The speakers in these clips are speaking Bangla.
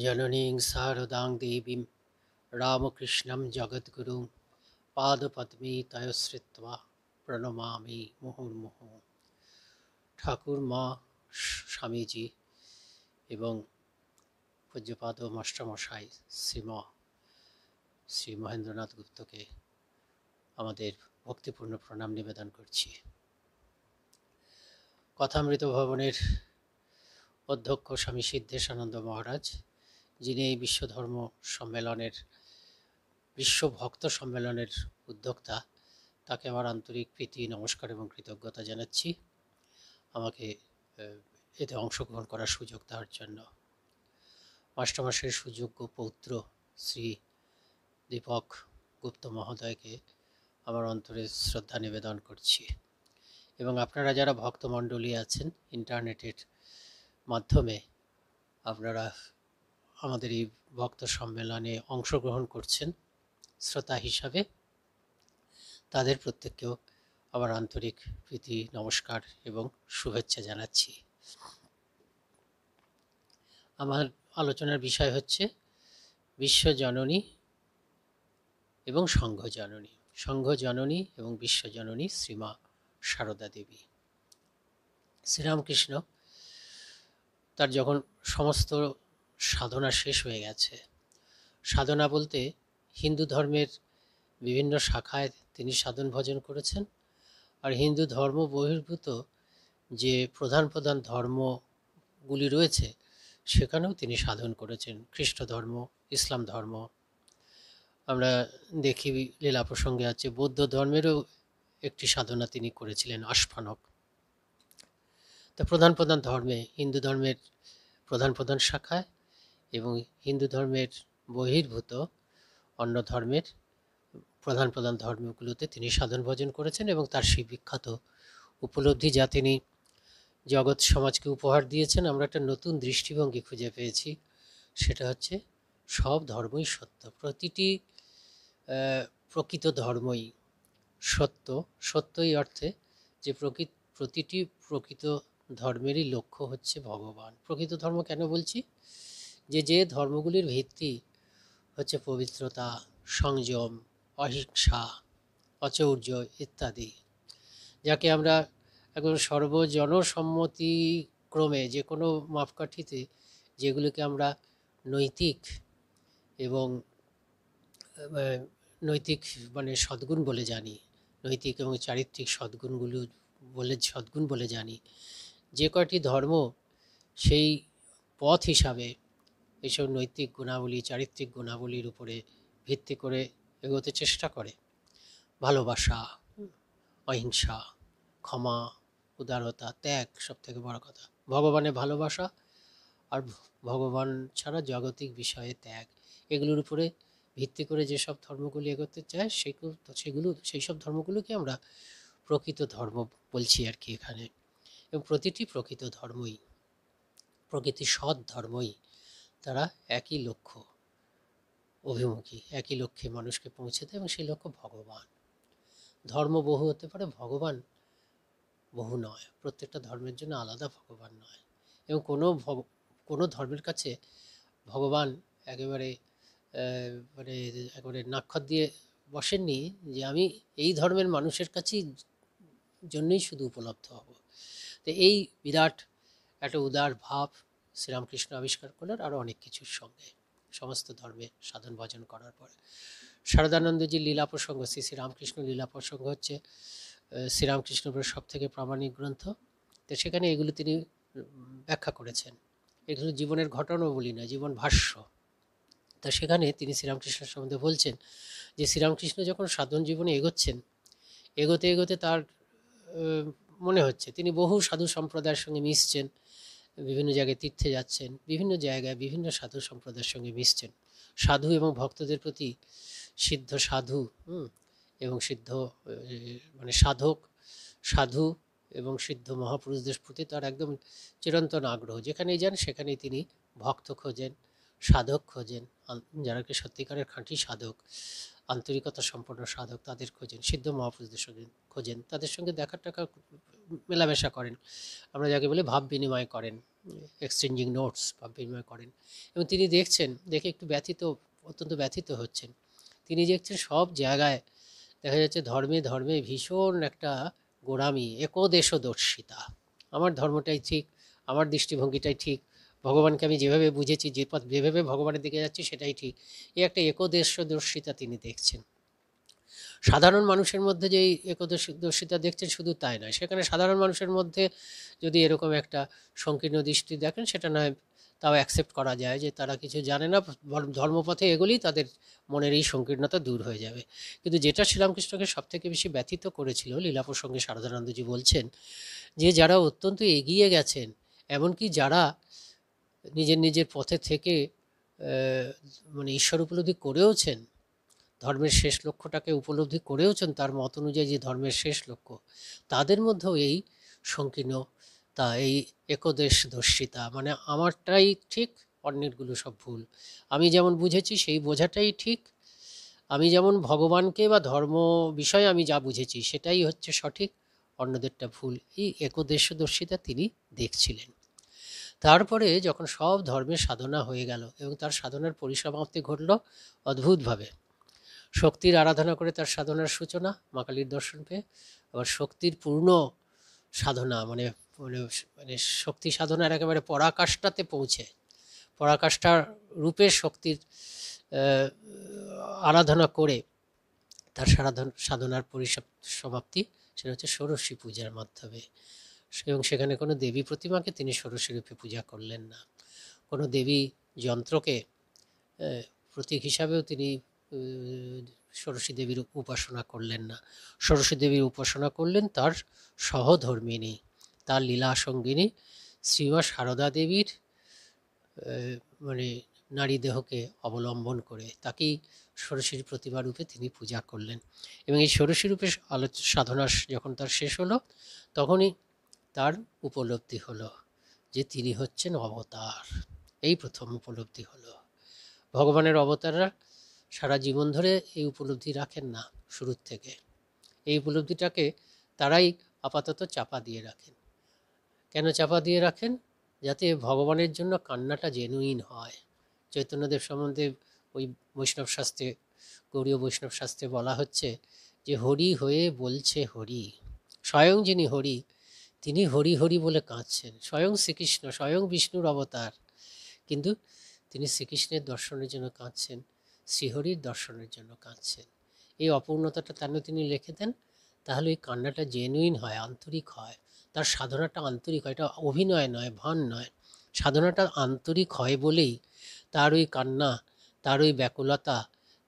জননীং সারদাং দেবীম রামকৃষ্ণম জগদ্গুরু পাদপদ্মী তয়শ্রিত্বা প্রণমামি মুহুর্মুহ ঠাকুর মা স্বামীজি এবং পূজ্যপাদ মাস্টারমশাই শ্রীম শ্রী মহেন্দ্রনাথ গুপ্তকে আমাদের ভক্তিপূর্ণ প্রণাম নিবেদন করছি কথামৃত ভবনের অধ্যক্ষ স্বামী সিদ্ধেশানন্দ মহারাজ যিনি এই বিশ্ব ধর্ম সম্মেলনের বিশ্ব ভক্ত সম্মেলনের উদ্যোক্তা তাকে আমার আন্তরিক প্রীতি নমস্কার এবং কৃতজ্ঞতা জানাচ্ছি আমাকে এতে অংশগ্রহণ করার সুযোগ দেওয়ার জন্য মাস্টমাসের সুযোগ্য পৌত্র শ্রী দীপক গুপ্ত মহোদয়কে আমার অন্তরে শ্রদ্ধা নিবেদন করছি এবং আপনারা যারা ভক্তমণ্ডলী আছেন ইন্টারনেটের মাধ্যমে আপনারা আমাদের এই ভক্ত সম্মেলনে অংশগ্রহণ করছেন শ্রোতা হিসাবে তাদের প্রত্যেককেও আমার আন্তরিক প্রীতি নমস্কার এবং শুভেচ্ছা জানাচ্ছি আমার আলোচনার বিষয় হচ্ছে বিশ্বজননী এবং সংঘজননী সংঘজননী এবং বিশ্বজননী শ্রীমা সারদা দেবী শ্রীরামকৃষ্ণ তার যখন সমস্ত সাধনা শেষ হয়ে গেছে সাধনা বলতে হিন্দু ধর্মের বিভিন্ন শাখায় তিনি সাধন ভজন করেছেন আর হিন্দু ধর্ম বহির্ভূত যে প্রধান প্রধান ধর্মগুলি রয়েছে সেখানেও তিনি সাধন করেছেন খ্রিস্ট ধর্ম ইসলাম ধর্ম আমরা দেখি লীলা প্রসঙ্গে আছে বৌদ্ধ ধর্মেরও একটি সাধনা তিনি করেছিলেন আস্ফানক তা প্রধান প্রধান ধর্মে হিন্দু ধর্মের প্রধান প্রধান শাখায় এবং হিন্দু ধর্মের বহির্ভূত অন্য ধর্মের প্রধান প্রধান ধর্মগুলোতে তিনি সাধন ভজন করেছেন এবং তার সেই বিখ্যাত উপলব্ধি যা তিনি জগৎ সমাজকে উপহার দিয়েছেন আমরা একটা নতুন দৃষ্টিভঙ্গি খুঁজে পেয়েছি সেটা হচ্ছে সব ধর্মই সত্য প্রতিটি প্রকৃত ধর্মই সত্য সত্যই অর্থে যে প্রকৃত প্রতিটি প্রকৃত ধর্মেরই লক্ষ্য হচ্ছে ভগবান প্রকৃত ধর্ম কেন বলছি যে যে ধর্মগুলির ভিত্তি হচ্ছে পবিত্রতা সংযম অহিংসা অচৌর্য ইত্যাদি যাকে আমরা এখন সর্বজনসম্মতিক্রমে যে কোনো মাপকাঠিতে যেগুলিকে আমরা নৈতিক এবং নৈতিক মানে সদ্গুণ বলে জানি নৈতিক এবং চারিত্রিক সদ্গুণগুলো বলে সদ্গুণ বলে জানি যে কয়টি ধর্ম সেই পথ হিসাবে এইসব নৈতিক গুণাবলী চারিত্রিক গুণাবলীর উপরে ভিত্তি করে এগোতে চেষ্টা করে ভালোবাসা অহিংসা ক্ষমা উদারতা ত্যাগ সব থেকে বড় কথা ভগবানে ভালোবাসা আর ভগবান ছাড়া জাগতিক বিষয়ে ত্যাগ এগুলোর উপরে ভিত্তি করে যেসব ধর্মগুলি এগোতে চায় সেগুলো সেগুলো সেই সব ধর্মগুলোকে আমরা প্রকৃত ধর্ম বলছি আর কি এখানে এবং প্রতিটি প্রকৃত ধর্মই প্রকৃতি সৎ ধর্মই তারা একই লক্ষ্য অভিমুখী একই লক্ষ্যে মানুষকে পৌঁছে দেয় এবং সেই লক্ষ্য ভগবান ধর্ম বহু হতে পারে ভগবান বহু নয় প্রত্যেকটা ধর্মের জন্য আলাদা ভগবান নয় এবং কোনো কোনো ধর্মের কাছে ভগবান একেবারে মানে একেবারে নাক্ষর দিয়ে বসেননি যে আমি এই ধর্মের মানুষের কাছেই জন্যই শুধু উপলব্ধ হব তো এই বিরাট একটা উদার ভাব শ্রীরামকৃষ্ণ আবিষ্কার করলেন আরও অনেক কিছুর সঙ্গে সমস্ত ধর্মে সাধন ভজন করার পরে শারদানন্দজির লীলা প্রসঙ্গ শ্রী শ্রীরামকৃষ্ণ লীলা প্রসঙ্গ হচ্ছে শ্রীরামকৃষ্ণ সব থেকে প্রামাণিক গ্রন্থ তো সেখানে এগুলো তিনি ব্যাখ্যা করেছেন এগুলো জীবনের ঘটনাও বলি না জীবন ভাষ্য তা সেখানে তিনি শ্রীরামকৃষ্ণের সম্বন্ধে বলছেন যে শ্রীরামকৃষ্ণ যখন সাধন জীবনে এগোচ্ছেন এগোতে এগোতে তার মনে হচ্ছে তিনি বহু সাধু সম্প্রদায়ের সঙ্গে মিশছেন বিভিন্ন জায়গায় তীর্থে যাচ্ছেন বিভিন্ন জায়গায় বিভিন্ন সাধু সম্প্রদায়ের সঙ্গে মিশছেন সাধু এবং ভক্তদের প্রতি সিদ্ধ সাধু এবং সিদ্ধ মানে সাধক সাধু এবং সিদ্ধ মহাপুরুষদের প্রতি তার একদম চিরন্তন আগ্রহ যেখানেই যান সেখানেই তিনি ভক্ত খোঁজেন সাধক খোঁজেন যারা কি সত্যিকারের খাঁটি সাধক আন্তরিকতা সম্পন্ন সাধক তাদের খোঁজেন সিদ্ধ মহাপুরুষদের সঙ্গে খোঁজেন তাদের সঙ্গে দেখা টাকা মেলামেশা করেন আমরা যাকে বলে ভাব বিনিময় করেন এক্সচেঞ্জিং নোটস ভাব বিনিময় করেন এবং তিনি দেখছেন দেখে একটু ব্যথিত অত্যন্ত ব্যথিত হচ্ছেন তিনি দেখছেন সব জায়গায় দেখা যাচ্ছে ধর্মে ধর্মে ভীষণ একটা গোড়ামি একদেশদর্শিতা আমার ধর্মটাই ঠিক আমার দৃষ্টিভঙ্গিটাই ঠিক ভগবানকে আমি যেভাবে বুঝেছি যে পথ যেভাবে ভগবানের দিকে যাচ্ছি সেটাই ঠিক এই একটা একদেশ্যদর্শিতা তিনি দেখছেন সাধারণ মানুষের মধ্যে যে একদর্শিতা দেখছেন শুধু তাই নয় সেখানে সাধারণ মানুষের মধ্যে যদি এরকম একটা সংকীর্ণ দৃষ্টি দেখেন সেটা নয় তাও অ্যাকসেপ্ট করা যায় যে তারা কিছু জানে না ধর্মপথে এগুলি তাদের মনের এই সংকীর্ণতা দূর হয়ে যাবে কিন্তু যেটা শ্রীরামকৃষ্ণকে সবথেকে বেশি ব্যথিত করেছিল লীলা প্রসঙ্গে শারদানন্দজি বলছেন যে যারা অত্যন্ত এগিয়ে গেছেন এমনকি যারা নিজের নিজের পথে থেকে মানে ঈশ্বর উপলব্ধি করেওছেন ধর্মের শেষ লক্ষ্যটাকে উপলব্ধি করেওছেন তার মত অনুযায়ী যে ধর্মের শেষ লক্ষ্য তাদের মধ্যেও এই সংকীর্ণ তা এই একদেশ দর্শিতা মানে আমারটাই ঠিক অন্যেরগুলো সব ভুল আমি যেমন বুঝেছি সেই বোঝাটাই ঠিক আমি যেমন ভগবানকে বা ধর্ম বিষয়ে আমি যা বুঝেছি সেটাই হচ্ছে সঠিক অন্যদেরটা ভুল এই একদেশদর্শিতা তিনি দেখছিলেন তারপরে যখন সব ধর্মের সাধনা হয়ে গেল এবং তার সাধনার পরিসমাপ্তি ঘটল অদ্ভুতভাবে শক্তির আরাধনা করে তার সাধনার সূচনা মা কালীর দর্শন পেয়ে আবার শক্তির পূর্ণ সাধনা মানে মানে, মানে শক্তি সাধনার একেবারে পরাকাষ্ঠাতে পৌঁছে পরাকাষ্ঠার রূপে শক্তির আরাধনা করে তার সাধন সাধনার সমাপ্তি সেটা হচ্ছে ষোড়শী পূজার মাধ্যমে এবং সেখানে কোনো দেবী প্রতিমাকে তিনি ষোড়শীরূপে পূজা করলেন না কোনো দেবী যন্ত্রকে প্রতীক হিসাবেও তিনি সরস্বী দেবীর উপাসনা করলেন না সরস্বী দেবীর উপাসনা করলেন তার সহধর্মিনী তার লীলা সঙ্গিনী শ্রীমা সারদা দেবীর মানে নারী দেহকে অবলম্বন করে তাকেই সরস্বীর প্রতিমারূপে তিনি পূজা করলেন এবং এই সরস্বী রূপে আলোচ সাধনা যখন তার শেষ হলো তখনই তার উপলব্ধি হলো যে তিনি হচ্ছেন অবতার এই প্রথম উপলব্ধি হলো ভগবানের অবতাররা সারা জীবন ধরে এই উপলব্ধি রাখেন না শুরুর থেকে এই উপলব্ধিটাকে তারাই আপাতত চাপা দিয়ে রাখেন কেন চাপা দিয়ে রাখেন যাতে ভগবানের জন্য কান্নাটা জেনুইন হয় চৈতন্যদেব সম্বন্ধে ওই বৈষ্ণব শাস্ত্রে গৌরীয় বৈষ্ণব শাস্ত্রে বলা হচ্ছে যে হরি হয়ে বলছে হরি স্বয়ং যিনি হরি তিনি হরি হরি বলে কাঁদছেন স্বয়ং শ্রীকৃষ্ণ স্বয়ং বিষ্ণুর অবতার কিন্তু তিনি শ্রীকৃষ্ণের দর্শনের জন্য কাঁদছেন শ্রীহরির দর্শনের জন্য কাঁদছেন এই অপূর্ণতাটা তেন তিনি লিখে দেন তাহলে ওই কান্নাটা জেনুইন হয় আন্তরিক হয় তার সাধনাটা আন্তরিক হয় এটা অভিনয় নয় ভান নয় সাধনাটা আন্তরিক হয় বলেই তার ওই কান্না তার ওই ব্যাকুলতা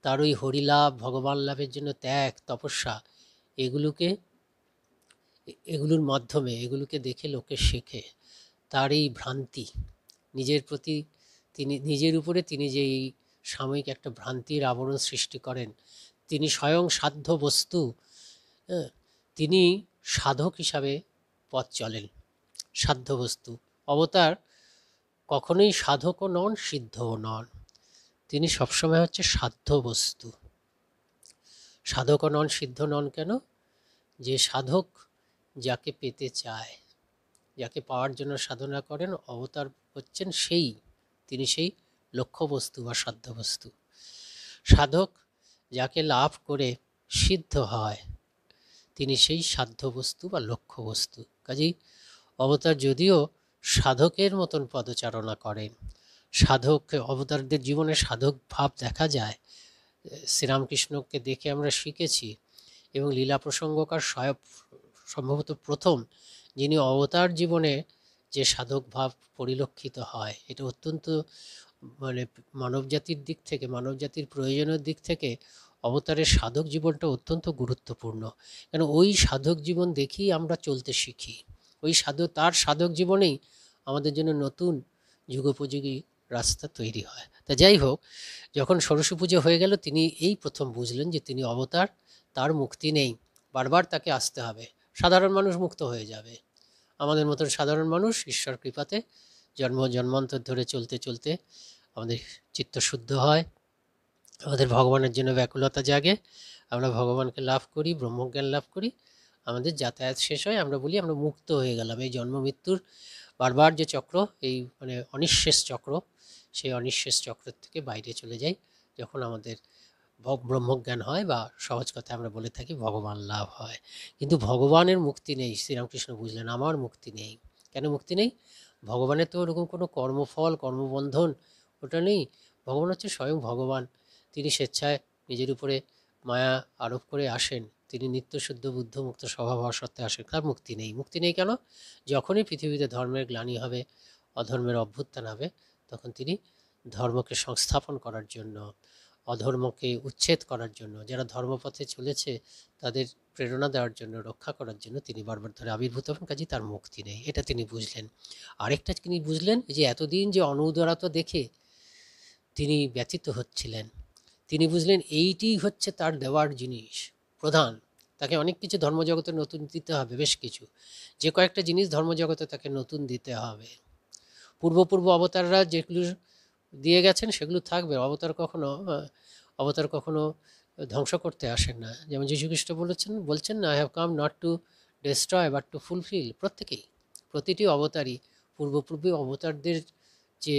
তার ওই হরিলাভ ভগবান লাভের জন্য ত্যাগ তপস্যা এগুলোকে এগুলোর মাধ্যমে এগুলোকে দেখে লোকে শেখে তার এই ভ্রান্তি নিজের প্রতি তিনি নিজের উপরে তিনি যে এই সাময়িক একটা ভ্রান্তির আবরণ সৃষ্টি করেন তিনি স্বয়ং সাধ্য বস্তু তিনি সাধক হিসাবে পথ চলেন সাধ্য বস্তু অবতার কখনোই সাধকও নন সিদ্ধও নন তিনি সবসময় হচ্ছে সাধ্য বস্তু সাধকও নন সিদ্ধ নন কেন যে সাধক যাকে পেতে চায় যাকে পাওয়ার জন্য সাধনা করেন অবতার হচ্ছেন সেই তিনি সেই লক্ষ্যবস্তু বা সাধ্যবস্তু সাধক যাকে লাভ করে সিদ্ধ হয় তিনি সেই সাধ্যবস্তু বা লক্ষ্যবস্তু কাজেই অবতার যদিও সাধকের মতন পদচারণা করেন সাধক অবতারদের জীবনে সাধক ভাব দেখা যায় শ্রীরামকৃষ্ণকে দেখে আমরা শিখেছি এবং লীলা প্রসঙ্গকার স্বয়ং সম্ভবত প্রথম যিনি অবতার জীবনে যে সাধক ভাব পরিলক্ষিত হয় এটা অত্যন্ত মানে মানবজাতির দিক থেকে মানবজাতির প্রয়োজনের দিক থেকে অবতারের সাধক জীবনটা অত্যন্ত গুরুত্বপূর্ণ কেন ওই সাধক জীবন দেখি আমরা চলতে শিখি ওই সাধক তার সাধক জীবনেই আমাদের জন্য নতুন যুগোপযোগী রাস্তা তৈরি হয় তা যাই হোক যখন সরস্বী পুজো হয়ে গেল তিনি এই প্রথম বুঝলেন যে তিনি অবতার তার মুক্তি নেই বারবার তাকে আসতে হবে সাধারণ মানুষ মুক্ত হয়ে যাবে আমাদের মতন সাধারণ মানুষ ঈশ্বর কৃপাতে জন্ম জন্মান্তর ধরে চলতে চলতে আমাদের চিত্ত শুদ্ধ হয় আমাদের ভগবানের জন্য ব্যাকুলতা জাগে আমরা ভগবানকে লাভ করি ব্রহ্মজ্ঞান লাভ করি আমাদের যাতায়াত শেষ হয় আমরা বলি আমরা মুক্ত হয়ে গেলাম এই জন্ম মৃত্যুর বারবার যে চক্র এই মানে অনিঃশেষ চক্র সেই অনিঃশেষ চক্রের থেকে বাইরে চলে যাই যখন আমাদের ব্রহ্মজ্ঞান হয় বা সহজ কথা আমরা বলে থাকি ভগবান লাভ হয় কিন্তু ভগবানের মুক্তি নেই শ্রীরামকৃষ্ণ বুঝলেন আমার মুক্তি নেই কেন মুক্তি নেই ভগবানের তো ওরকম কোনো কর্মফল কর্মবন্ধন ওটা নেই ভগবান হচ্ছে স্বয়ং ভগবান তিনি স্বেচ্ছায় নিজের উপরে মায়া আরোপ করে আসেন তিনি নিত্য শুদ্ধ বুদ্ধ মুক্ত স্বভাব হওয়া সত্ত্বে আসেন তার মুক্তি নেই মুক্তি নেই কেন যখনই পৃথিবীতে ধর্মের গ্লানি হবে অধর্মের অভ্যুত্থান হবে তখন তিনি ধর্মকে সংস্থাপন করার জন্য অধর্মকে উচ্ছেদ করার জন্য যারা ধর্মপথে চলেছে তাদের প্রেরণা দেওয়ার জন্য রক্ষা করার জন্য তিনি বারবার ধরে আবির্ভূত হন কাজে তার মুক্তি নেই এটা তিনি বুঝলেন আরেকটা তিনি বুঝলেন যে এতদিন যে অনুদরতা দেখে তিনি ব্যথিত হচ্ছিলেন তিনি বুঝলেন এইটিই হচ্ছে তার দেওয়ার জিনিস প্রধান তাকে অনেক কিছু ধর্মজগতে নতুন দিতে হবে বেশ কিছু যে কয়েকটা জিনিস ধর্মজগতে তাকে নতুন দিতে হবে পূর্বপূর্ব অবতাররা যেগুলো দিয়ে গেছেন সেগুলো থাকবে অবতার কখনো অবতার কখনো ধ্বংস করতে আসেন না যেমন যীশুখ্রিস্ট বলেছেন বলছেন I have come not to destroy but to fulfil প্রত্যেকেই প্রতিটি অবতারই পূর্বপূর্ব অবতারদের যে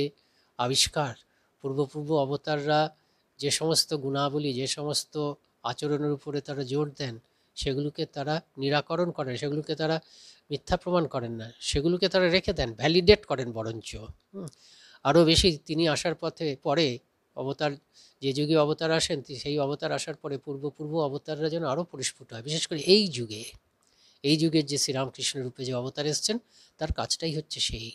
আবিষ্কার পূর্বপূর্ব অবতাররা যে সমস্ত গুণাবলী যে সমস্ত আচরণের উপরে তারা জোর দেন সেগুলোকে তারা নিরাকরণ করেন সেগুলোকে তারা মিথ্যা প্রমাণ করেন না সেগুলোকে তারা রেখে দেন ভ্যালিডেট করেন বরঞ্চ আরও বেশি তিনি আসার পথে পরে অবতার যে যুগে অবতার আসেন সেই অবতার আসার পরে পূর্বপূর্ব অবতাররা যেন আরও পরিস্ফুট হয় বিশেষ করে এই যুগে এই যুগের যে শ্রীরামকৃষ্ণ রূপে যে অবতার এসছেন তার কাজটাই হচ্ছে সেই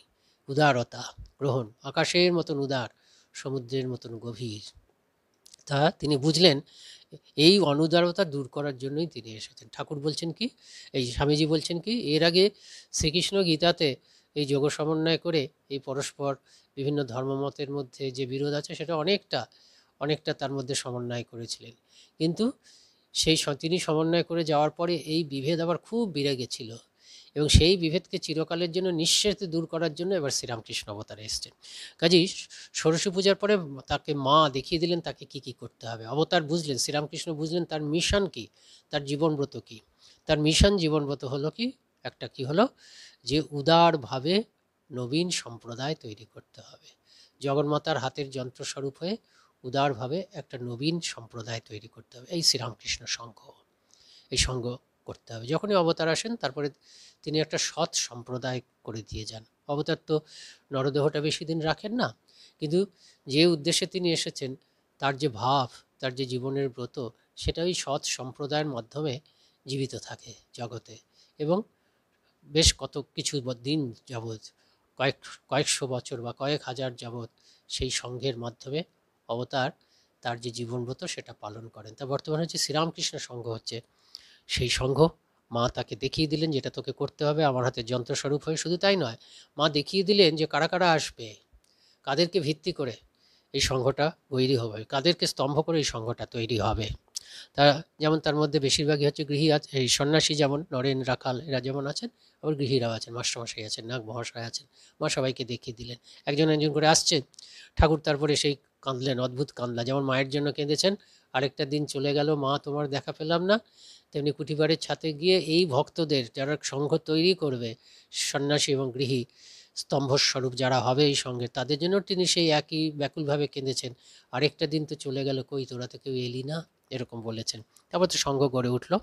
উদারতা গ্রহণ আকাশের মতন উদার সমুদ্রের মতন গভীর তা তিনি বুঝলেন এই অনুদারতা দূর করার জন্যই তিনি এসেছেন ঠাকুর বলছেন কি এই স্বামীজি বলছেন কি এর আগে শ্রীকৃষ্ণ গীতাতে এই যোগ সমন্বয় করে এই পরস্পর বিভিন্ন ধর্মমতের মধ্যে যে বিরোধ আছে সেটা অনেকটা অনেকটা তার মধ্যে সমন্বয় করেছিলেন কিন্তু সেই তিনি সমন্বয় করে যাওয়ার পরে এই বিভেদ আবার খুব বেড়ে গেছিল এবং সেই বিভেদকে চিরকালের জন্য নিঃশেষে দূর করার জন্য এবার শ্রীরামকৃষ্ণ অবতারে এসছেন কাজেই সরস্বী পূজার পরে তাকে মা দেখিয়ে দিলেন তাকে কি কি করতে হবে অবতার বুঝলেন শ্রীরামকৃষ্ণ বুঝলেন তার মিশন কি তার জীবনব্রত কি তার মিশন জীবনব্রত হলো কি একটা কি হলো যে উদারভাবে নবীন সম্প্রদায় তৈরি করতে হবে জগন্মাতার হাতের যন্ত্রস্বরূপ হয়ে উদারভাবে একটা নবীন সম্প্রদায় তৈরি করতে হবে এই শ্রীরামকৃষ্ণ সংঘ এই সংঘ করতে হবে যখনই অবতার আসেন তারপরে তিনি একটা সৎ সম্প্রদায় করে দিয়ে যান অবতার তো নরদেহটা বেশি দিন রাখেন না কিন্তু যে উদ্দেশ্যে তিনি এসেছেন তার যে ভাব তার যে জীবনের ব্রত সেটা ওই সৎ সম্প্রদায়ের মাধ্যমে জীবিত থাকে জগতে এবং বেশ কত কিছু দিন যাবৎ কয়েক কয়েকশো বছর বা কয়েক হাজার যাবৎ সেই সংঘের মাধ্যমে অবতার তার যে জীবনব্রত সেটা পালন করেন তা বর্তমানে যে শ্রীরামকৃষ্ণ সংঘ হচ্ছে সেই সংঘ মা তাকে দেখিয়ে দিলেন যেটা তোকে করতে হবে আমার হাতে যন্ত্রস্বরূপ হয়ে শুধু তাই নয় মা দেখিয়ে দিলেন যে কারা কারা আসবে কাদেরকে ভিত্তি করে এই সংঘটা তৈরি হবে কাদেরকে স্তম্ভ করে এই সংঘটা তৈরি হবে তা যেমন তার মধ্যে বেশিরভাগই হচ্ছে গৃহী আছে এই সন্ন্যাসী যেমন নরেন রাখাল এরা যেমন আছেন আবার গৃহীরাও আছেন মাস্টারমশাই আছেন নাগ মহাশয় আছেন মা সবাইকে দেখিয়ে দিলেন একজন একজন করে আসছে ঠাকুর তারপরে সেই কাঁদলেন অদ্ভুত কান্দলা যেমন মায়ের জন্য কেঁদেছেন আরেকটা দিন চলে গেল মা তোমার দেখা পেলাম না তেমনি কুটিবাড়ির ছাতে গিয়ে এই ভক্তদের যারা সংঘ তৈরি করবে সন্ন্যাসী এবং গৃহী স্তম্ভস্বরূপ যারা হবে এই সঙ্গে তাদের জন্য তিনি সেই একই ব্যাকুলভাবে কেঁদেছেন আরেকটা দিন তো চলে গেল কই তোরা তো কেউ এলি না এরকম বলেছেন তারপর তো সংঘ গড়ে উঠল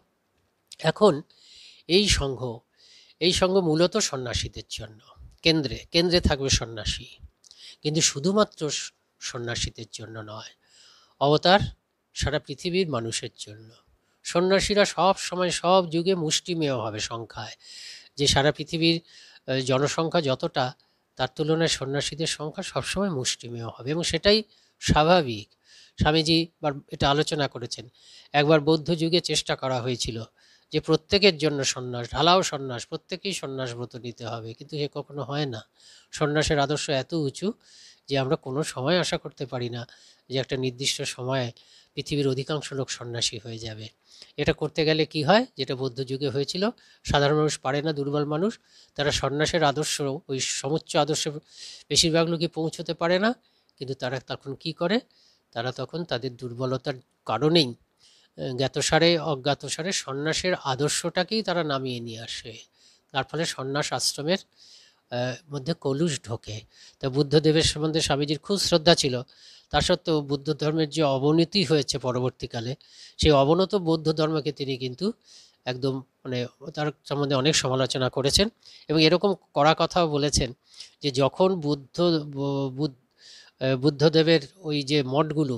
এখন এই সংঘ এই সংঘ মূলত সন্ন্যাসীদের জন্য কেন্দ্রে কেন্দ্রে থাকবে সন্ন্যাসী কিন্তু শুধুমাত্র সন্ন্যাসীদের জন্য নয় অবতার সারা পৃথিবীর মানুষের জন্য সন্ন্যাসীরা সব সময় সব যুগে মুষ্টিমেয় হবে সংখ্যায় যে সারা পৃথিবীর জনসংখ্যা যতটা তার তুলনায় সন্ন্যাসীদের সংখ্যা সবসময় মুষ্টিমেয় হবে এবং সেটাই স্বাভাবিক স্বামীজি এটা আলোচনা করেছেন একবার বৌদ্ধ যুগে চেষ্টা করা হয়েছিল যে প্রত্যেকের জন্য সন্ন্যাস ঢালাও সন্ন্যাস প্রত্যেকেই সন্ন্যাস ব্রত নিতে হবে কিন্তু সে কখনো হয় না সন্ন্যাসের আদর্শ এত উঁচু যে আমরা কোনো সময় আশা করতে পারি না যে একটা নির্দিষ্ট সময়ে পৃথিবীর অধিকাংশ লোক সন্ন্যাসী হয়ে যাবে এটা করতে গেলে কি হয় যেটা বৌদ্ধ যুগে হয়েছিল সাধারণ মানুষ পারে না দুর্বল মানুষ তারা সন্ন্যাসের আদর্শ ওই সমুচ্চ আদর্শ বেশিরভাগ লোকই পৌঁছতে পারে না কিন্তু তারা তখন কি করে তারা তখন তাদের দুর্বলতার কারণেই জ্ঞাতসারে অজ্ঞাতসারে সন্ন্যাসের আদর্শটাকেই তারা নামিয়ে নিয়ে আসে তার ফলে সন্ন্যাস আশ্রমের মধ্যে কলুষ ঢোকে তা বুদ্ধদেবের সম্বন্ধে স্বামীজির খুব শ্রদ্ধা ছিল তা সত্ত্বেও বুদ্ধ ধর্মের যে অবনতি হয়েছে পরবর্তীকালে সেই অবনত বৌদ্ধ ধর্মকে তিনি কিন্তু একদম মানে তার সম্বন্ধে অনেক সমালোচনা করেছেন এবং এরকম করা কথাও বলেছেন যে যখন বুদ্ধ বুদ্ধ বুদ্ধদেবের ওই যে মঠগুলো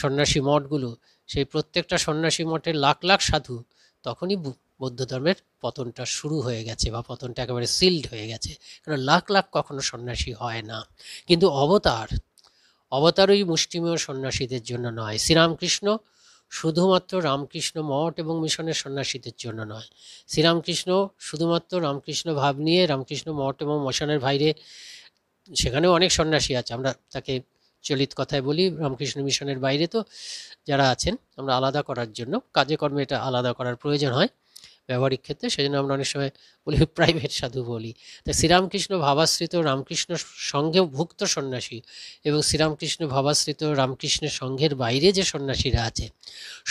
সন্ন্যাসী মঠগুলো সেই প্রত্যেকটা সন্ন্যাসী মঠের লাখ লাখ সাধু তখনই বৌদ্ধ ধর্মের পতনটা শুরু হয়ে গেছে বা পতনটা একেবারে সিল্ড হয়ে গেছে কারণ লাখ লাখ কখনো সন্ন্যাসী হয় না কিন্তু অবতার অবতার ওই মুষ্টিমেয় সন্ন্যাসীদের জন্য নয় শ্রীরামকৃষ্ণ শুধুমাত্র রামকৃষ্ণ মঠ এবং মিশনের সন্ন্যাসীদের জন্য নয় শ্রীরামকৃষ্ণ শুধুমাত্র রামকৃষ্ণ ভাব নিয়ে রামকৃষ্ণ মঠ এবং মশানের বাইরে সেখানেও অনেক সন্ন্যাসী আছে আমরা তাকে চলিত কথায় বলি রামকৃষ্ণ মিশনের বাইরে তো যারা আছেন আমরা আলাদা করার জন্য কাজে কর্মে এটা আলাদা করার প্রয়োজন হয় ব্যবহারিক ক্ষেত্রে সেজন্য আমরা অনেক সময় বলি প্রাইভেট সাধু বলি তাই শ্রীরামকৃষ্ণ ভাবাশ্রিত রামকৃষ্ণ সঙ্গে ভুক্ত সন্ন্যাসী এবং শ্রীরামকৃষ্ণ ভাবাশ্রিত রামকৃষ্ণের সঙ্ঘের বাইরে যে সন্ন্যাসীরা আছে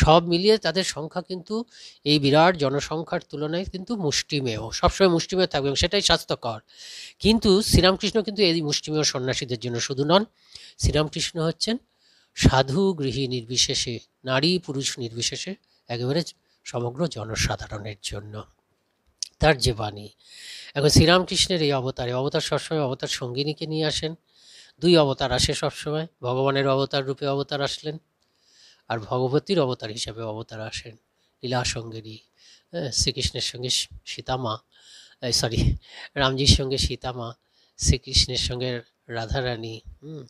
সব মিলিয়ে তাদের সংখ্যা কিন্তু এই বিরাট জনসংখ্যার তুলনায় কিন্তু মুষ্টিমেয় সবসময় মুষ্টিমেয় থাকবে এবং সেটাই স্বাস্থ্যকর কিন্তু শ্রীরামকৃষ্ণ কিন্তু এই মুষ্টিমেয় সন্ন্যাসীদের জন্য শুধু নন শ্রীরামকৃষ্ণ হচ্ছেন সাধু গৃহী নির্বিশেষে নারী পুরুষ নির্বিশেষে একেবারে সমগ্র জনসাধারণের জন্য তার যে বাণী এখন শ্রীরামকৃষ্ণের এই অবতারে অবতার সবসময় অবতার সঙ্গিনীকে নিয়ে আসেন দুই অবতার আসে সবসময় ভগবানের অবতার রূপে অবতার আসলেন আর ভগবতীর অবতার হিসাবে অবতার আসেন লীলা হ্যাঁ শ্রীকৃষ্ণের সঙ্গে সীতামা সরি রামজির সঙ্গে সীতামা শ্রীকৃষ্ণের সঙ্গে রাধারানী হুম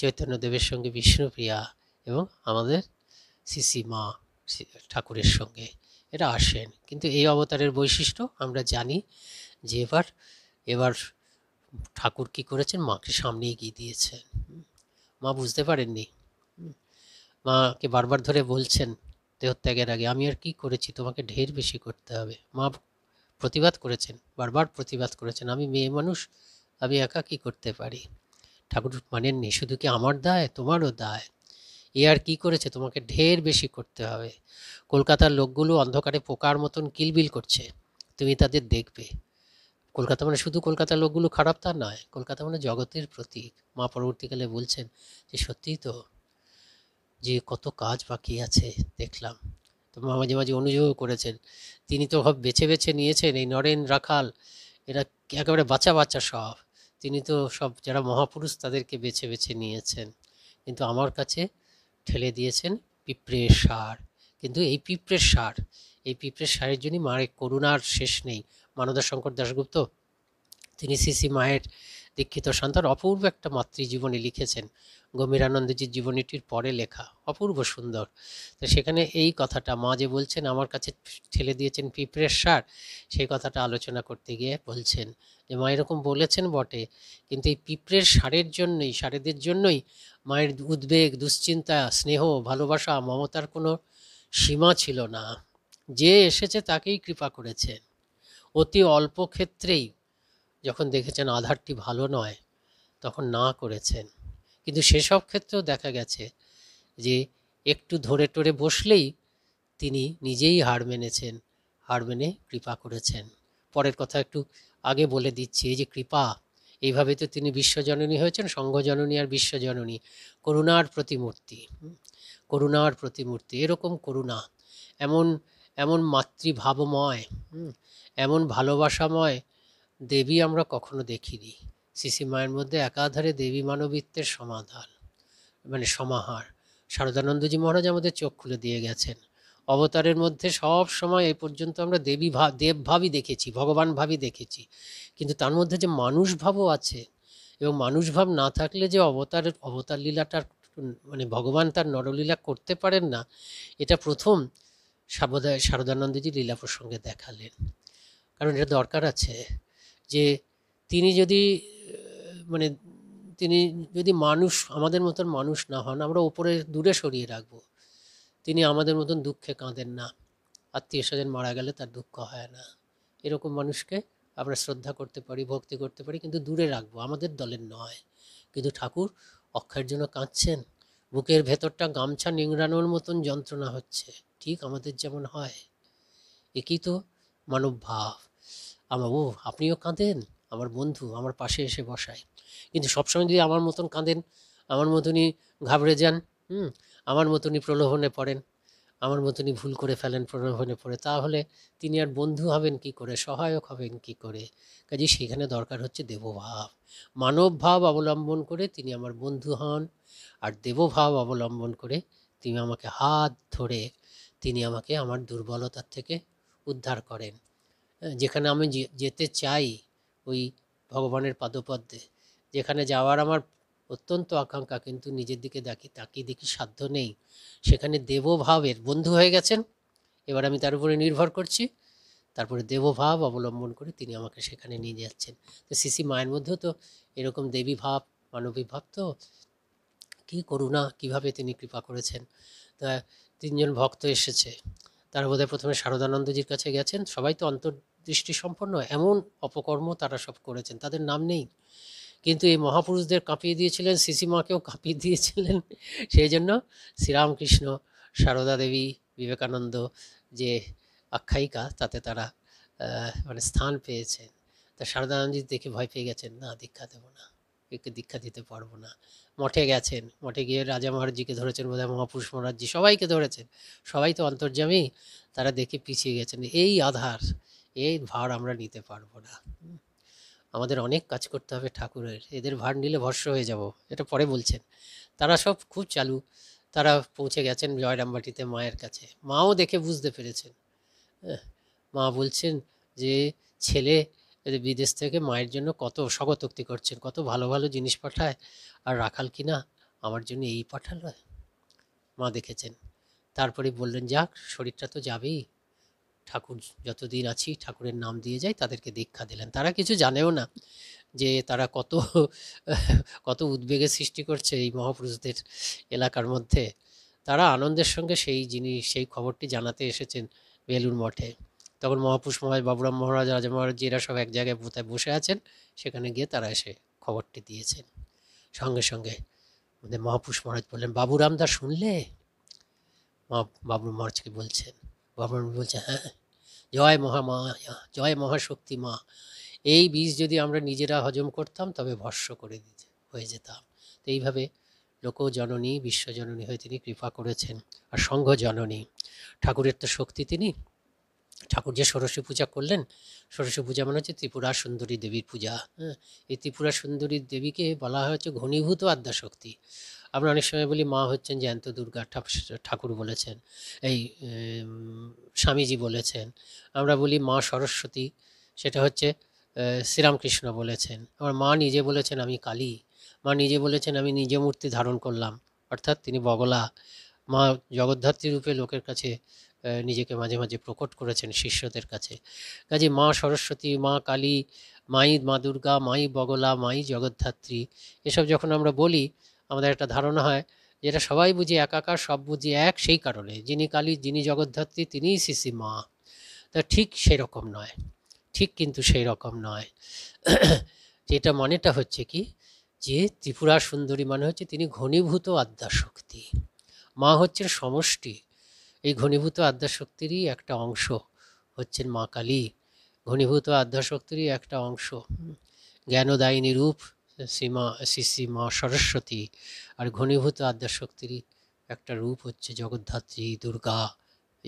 চৈতন্যদেবের সঙ্গে বিষ্ণুপ্রিয়া এবং আমাদের শিশিমা মা ঠাকুরের সঙ্গে এটা আসেন কিন্তু এই অবতারের বৈশিষ্ট্য আমরা জানি যে এবার এবার ঠাকুর কি করেছেন মাকে সামনে এগিয়ে দিয়েছেন মা বুঝতে পারেননি মাকে বারবার ধরে বলছেন দেহত্যাগের আগে আমি আর কি করেছি তোমাকে ঢের বেশি করতে হবে মা প্রতিবাদ করেছেন বারবার প্রতিবাদ করেছেন আমি মেয়ে মানুষ আমি একা কি করতে পারি ঠাকুর মানেননি শুধু কি আমার দায় তোমারও দায় এ আর কী করেছে তোমাকে ঢের বেশি করতে হবে কলকাতার লোকগুলো অন্ধকারে পোকার মতন কিলবিল করছে তুমি তাদের দেখবে কলকাতা মানে শুধু কলকাতার লোকগুলো খারাপ তা নয় কলকাতা মানে জগতের প্রতীক মা পরবর্তীকালে বলছেন যে সত্যিই তো যে কত কাজ বাকি আছে দেখলাম তো মা মাঝে মাঝে অনুযোগ করেছেন তিনি তো সব বেছে বেছে নিয়েছেন এই নরেন রাখাল এরা একেবারে বাচ্চা বাচ্চা সব তিনি তো সব যারা মহাপুরুষ তাদেরকে বেছে বেছে নিয়েছেন কিন্তু আমার কাছে ঠেলে দিয়েছেন পিঁপড়ের সার কিন্তু এই পিঁপড়ের সার এই পিঁপড়ের সারের জন্যই মায়ের করুণার শেষ নেই মানদা শঙ্কর দাশগুপ্ত তিনি সিসি মায়ের দীক্ষিত সন্তান অপূর্ব একটা মাতৃজীবনী লিখেছেন গম্ভীরানন্দজির জীবনীটির পরে লেখা অপূর্ব সুন্দর তো সেখানে এই কথাটা মা যে বলছেন আমার কাছে ঠেলে দিয়েছেন পিঁপড়ের সার সেই কথাটা আলোচনা করতে গিয়ে বলছেন যে মা এরকম বলেছেন বটে কিন্তু এই পিঁপড়ের সারের জন্যই সারেদের জন্যই মায়ের উদ্বেগ দুশ্চিন্তা স্নেহ ভালোবাসা মমতার কোনো সীমা ছিল না যে এসেছে তাকেই কৃপা করেছে অতি অল্প ক্ষেত্রেই যখন দেখেছেন আধারটি ভালো নয় তখন না করেছেন কিন্তু সেসব ক্ষেত্রেও দেখা গেছে যে একটু ধরে টরে বসলেই তিনি নিজেই হার মেনেছেন হার মেনে কৃপা করেছেন পরের কথা একটু আগে বলে দিচ্ছি এই যে কৃপা এইভাবে তো তিনি বিশ্বজননী হয়েছেন সংঘজননী আর বিশ্বজননী করুণার প্রতিমূর্তি করুণার প্রতিমূর্তি এরকম করুণা এমন এমন মাতৃভাবময় এমন ভালোবাসাময় দেবী আমরা কখনো দেখিনি সিসি মায়ের মধ্যে একাধারে দেবী মানবিত্বের সমাধান মানে সমাহার শারদানন্দজি মহারাজ আমাদের চোখ খুলে দিয়ে গেছেন অবতারের মধ্যে সব সময় এই পর্যন্ত আমরা দেবী দেব দেবভাবই দেখেছি ভগবান ভাবই দেখেছি কিন্তু তার মধ্যে যে মানুষ ভাবও আছে এবং মানুষ ভাব না থাকলে যে অবতারের অবতার লীলাটার মানে ভগবান তার নরলীলা করতে পারেন না এটা প্রথম সাবধায় শারদানন্দজি লীলা প্রসঙ্গে দেখালেন কারণ এটা দরকার আছে যে তিনি যদি মানে তিনি যদি মানুষ আমাদের মতন মানুষ না হন আমরা ওপরে দূরে সরিয়ে রাখব তিনি আমাদের মতন দুঃখে কাঁদেন না আত্মীয় স্বজন মারা গেলে তার দুঃখ হয় না এরকম মানুষকে আমরা শ্রদ্ধা করতে পারি ভক্তি করতে পারি কিন্তু দূরে রাখবো আমাদের দলের নয় কিন্তু ঠাকুর অক্ষয়ের জন্য কাঁদছেন বুকের ভেতরটা গামছা নিংড়ানোর মতন যন্ত্রণা হচ্ছে ঠিক আমাদের যেমন হয় একই তো মানব ভাব আমার ও আপনিও কাঁদেন আমার বন্ধু আমার পাশে এসে বসায় কিন্তু সবসময় যদি আমার মতন কাঁদেন আমার মতনই ঘাবড়ে যান হুম আমার মতনই প্রলোভনে পড়েন আমার মতনই ভুল করে ফেলেন প্রলোভনে পড়ে তাহলে তিনি আর বন্ধু হবেন কি করে সহায়ক হবেন কি করে কাজে সেখানে দরকার হচ্ছে দেবভাব মানব ভাব অবলম্বন করে তিনি আমার বন্ধু হন আর দেবভাব অবলম্বন করে তিনি আমাকে হাত ধরে তিনি আমাকে আমার দুর্বলতার থেকে উদ্ধার করেন যেখানে আমি যেতে চাই ওই ভগবানের পাদপদ্মে যেখানে যাওয়ার আমার অত্যন্ত আকাঙ্ক্ষা কিন্তু নিজের দিকে দেখি তাকিয়ে দেখি সাধ্য নেই সেখানে দেবভাবের বন্ধু হয়ে গেছেন এবার আমি তার উপরে নির্ভর করছি তারপরে দেবভাব অবলম্বন করে তিনি আমাকে সেখানে নিয়ে যাচ্ছেন তো সিসি মায়ের মধ্যেও তো এরকম দেবী ভাব মানবী ভাব তো কী করুণা কীভাবে তিনি কৃপা করেছেন তা তিনজন ভক্ত এসেছে তারা বোধহয় প্রথমে শারদানন্দজির কাছে গেছেন সবাই তো অন্তর দৃষ্টিসম্পন্ন এমন অপকর্ম তারা সব করেছেন তাদের নাম নেই কিন্তু এই মহাপুরুষদের কাঁপিয়ে দিয়েছিলেন সিসিমাকেও কাঁপিয়ে দিয়েছিলেন সেই জন্য শ্রীরামকৃষ্ণ সারদা দেবী বিবেকানন্দ যে আখ্যায়িকা তাতে তারা মানে স্থান পেয়েছেন তা সারদানন্দ দেখে ভয় পেয়ে গেছেন না দীক্ষা দেবো না একে দীক্ষা দিতে পারবো না মঠে গেছেন মঠে গিয়ে রাজা মহারাজজিকে ধরেছেন বোধহয় মহাপুরুষ মহারাজজি সবাইকে ধরেছেন সবাই তো অন্তর্জামী তারা দেখে পিছিয়ে গেছেন এই আধার এই ভার আমরা নিতে পারবো না আমাদের অনেক কাজ করতে হবে ঠাকুরের এদের ভার নিলে ভরসা হয়ে যাব এটা পরে বলছেন তারা সব খুব চালু তারা পৌঁছে গেছেন জয়রামবাটিতে মায়ের কাছে মাও দেখে বুঝতে পেরেছেন হ্যাঁ, মা বলছেন যে ছেলে বিদেশ থেকে মায়ের জন্য কত স্বগতোক্তি করছেন কত ভালো ভালো জিনিস পাঠায় আর রাখাল কিনা আমার জন্য এই পাঠালো মা দেখেছেন তারপরে বললেন যাক শরীরটা তো যাবেই ঠাকুর যতদিন আছি ঠাকুরের নাম দিয়ে যাই তাদেরকে দীক্ষা দিলেন তারা কিছু জানেও না যে তারা কত কত উদ্বেগের সৃষ্টি করছে এই মহাপুরুষদের এলাকার মধ্যে তারা আনন্দের সঙ্গে সেই জিনিস সেই খবরটি জানাতে এসেছেন বেলুর মঠে তখন মহাপুরুষ মহাজ বাবুরাম মহারাজ রাজা মহারাজ এরা সব এক জায়গায় বোথায় বসে আছেন সেখানে গিয়ে তারা এসে খবরটি দিয়েছেন সঙ্গে সঙ্গে মহাপুরুষ মহারাজ বললেন বাবুরাম দা শুনলে মহা বাবুর মহারাজকে বলছেন ভগবান বলছে হ্যাঁ জয় মহামা জয় মহাশক্তি মা এই বীজ যদি আমরা নিজেরা হজম করতাম তবে ভস্য করে দিতে হয়ে যেতাম তো এইভাবে লোকজননী বিশ্বজননী হয়ে তিনি কৃপা করেছেন আর সংঘ জননী ঠাকুরের তো শক্তি তিনি ঠাকুর যে সরস্বী পূজা করলেন সরস্বী পূজা মানে হচ্ছে ত্রিপুরা সুন্দরী দেবীর পূজা হ্যাঁ এই ত্রিপুরা সুন্দরী দেবীকে বলা হয়েছে ঘনীভূত আদ্যাশক্তি আমরা অনেক সময় বলি মা হচ্ছেন জ্যান্ত দুর্গা ঠাকুর বলেছেন এই স্বামীজি বলেছেন আমরা বলি মা সরস্বতী সেটা হচ্ছে শ্রীরামকৃষ্ণ বলেছেন আমার মা নিজে বলেছেন আমি কালী মা নিজে বলেছেন আমি নিজে মূর্তি ধারণ করলাম অর্থাৎ তিনি বগলা মা জগদ্ধাত্রী রূপে লোকের কাছে নিজেকে মাঝে মাঝে প্রকট করেছেন শিষ্যদের কাছে কাজে মা সরস্বতী মা কালী মাই মা দুর্গা মাই বগলা মাই জগদ্ধাত্রী এসব যখন আমরা বলি আমাদের একটা ধারণা হয় যেটা সবাই বুঝি একাকার সব বুঝি এক সেই কারণে যিনি কালী যিনি জগদ্ধাত্রী তিনিই শিশি মা তা ঠিক সেরকম নয় ঠিক কিন্তু সেই রকম নয় যেটা মানেটা হচ্ছে কি যে ত্রিপুরা সুন্দরী মানে হচ্ছে তিনি ঘনীভূত আদ্যাশক্তি মা হচ্ছেন সমষ্টি এই ঘনীভূত আদ্যাশক্তিরই একটা অংশ হচ্ছেন মা কালী ঘনীভূত আদ্যাশক্তিরই একটা অংশ জ্ঞানদায়িনী রূপ সীমা শ্রী মা সরস্বতী আর ঘনীভূত আদ্যাশক্তির একটা রূপ হচ্ছে জগদ্ধাত্রী দুর্গা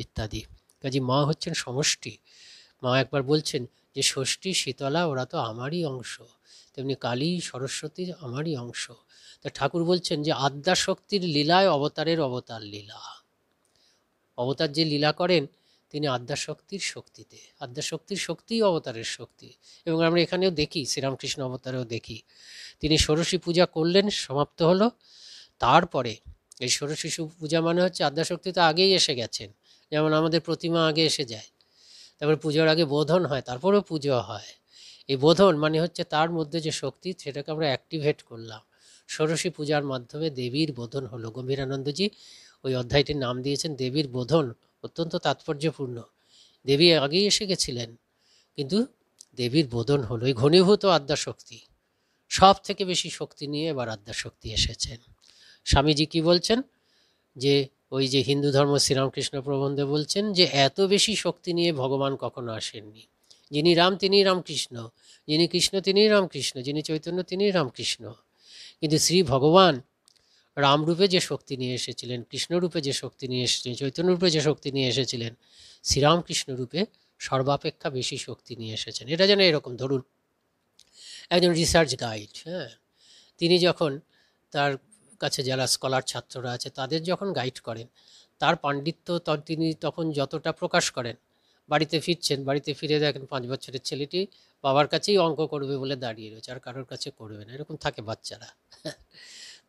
ইত্যাদি কাজে মা হচ্ছেন সমষ্টি মা একবার বলছেন যে ষষ্ঠী শীতলা ওরা তো আমারই অংশ তেমনি কালী সরস্বতী আমারই অংশ তা ঠাকুর বলছেন যে আদ্যাশক্তির লীলায় অবতারের অবতার লীলা অবতার যে লীলা করেন তিনি আদ্যাশক্তির শক্তিতে আদ্যাশক্তির শক্তিই অবতারের শক্তি এবং আমরা এখানেও দেখি শ্রীরামকৃষ্ণ অবতারেও দেখি তিনি ষোড়শী পূজা করলেন সমাপ্ত হলো তারপরে এই ষোড়শী পূজা মানে হচ্ছে আদ্যাশক্তি তো আগেই এসে গেছেন যেমন আমাদের প্রতিমা আগে এসে যায় তারপরে পুজোর আগে বোধন হয় তারপরেও পুজো হয় এই বোধন মানে হচ্ছে তার মধ্যে যে শক্তি সেটাকে আমরা অ্যাক্টিভেট করলাম ষোড়শী পূজার মাধ্যমে দেবীর বোধন হলো গম্ভীরানন্দজি ওই অধ্যায়টির নাম দিয়েছেন দেবীর বোধন অত্যন্ত তাৎপর্যপূর্ণ দেবী আগেই এসে গেছিলেন কিন্তু দেবীর বোধন হলো এই ঘনীভূত আদ্যাশক্তি সব থেকে বেশি শক্তি নিয়ে এবার আদ্যাশক্তি এসেছেন স্বামীজি কি বলছেন যে ওই যে হিন্দু ধর্ম শ্রীরামকৃষ্ণ প্রবন্ধে বলছেন যে এত বেশি শক্তি নিয়ে ভগবান কখনো আসেননি যিনি রাম তিনি রামকৃষ্ণ যিনি কৃষ্ণ তিনি রামকৃষ্ণ যিনি চৈতন্য তিনি রামকৃষ্ণ কিন্তু শ্রী ভগবান রামরূপে যে শক্তি নিয়ে এসেছিলেন কৃষ্ণরূপে যে শক্তি নিয়ে এসেছিলেন চৈতন্যরূপে যে শক্তি নিয়ে এসেছিলেন শ্রীরামকৃষ্ণরূপে সর্বাপেক্ষা বেশি শক্তি নিয়ে এসেছেন এটা যেন এরকম ধরুন একজন রিসার্চ গাইড হ্যাঁ তিনি যখন তার কাছে যারা স্কলার ছাত্ররা আছে তাদের যখন গাইড করেন তার পাণ্ডিত্য তিনি তখন যতটা প্রকাশ করেন বাড়িতে ফিরছেন বাড়িতে ফিরে দেখেন পাঁচ বছরের ছেলেটি বাবার কাছেই অঙ্ক করবে বলে দাঁড়িয়ে রয়েছে আর কারোর কাছে করবে না এরকম থাকে বাচ্চারা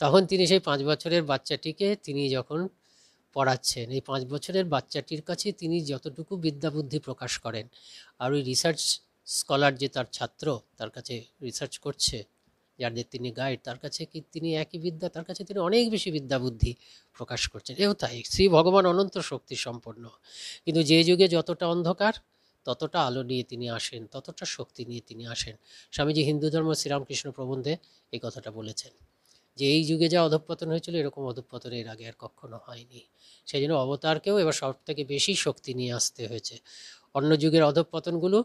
তখন তিনি সেই পাঁচ বছরের বাচ্চাটিকে তিনি যখন পড়াচ্ছেন এই পাঁচ বছরের বাচ্চাটির কাছে তিনি যতটুকু বিদ্যাবুদ্ধি প্রকাশ করেন আর ওই রিসার্চ স্কলার যে তার ছাত্র তার কাছে রিসার্চ করছে যাদের তিনি গাইড তার কাছে কি তিনি একই বিদ্যা তার কাছে তিনি অনেক বেশি বিদ্যাবুদ্ধি প্রকাশ করছেন এও তাই শ্রী ভগবান অনন্ত শক্তি সম্পন্ন কিন্তু যে যুগে যতটা অন্ধকার ততটা আলো নিয়ে তিনি আসেন ততটা শক্তি নিয়ে তিনি আসেন স্বামীজি হিন্দু ধর্ম শ্রীরামকৃষ্ণ প্রবন্ধে এই কথাটা বলেছেন যে এই যুগে যা অধঃপতন হয়েছিল এরকম অধপতন এর আগে আর কখনো হয়নি সেই জন্য অবতারকেও এবার সব থেকে বেশি শক্তি নিয়ে আসতে হয়েছে অন্য যুগের অধঃপতনগুলো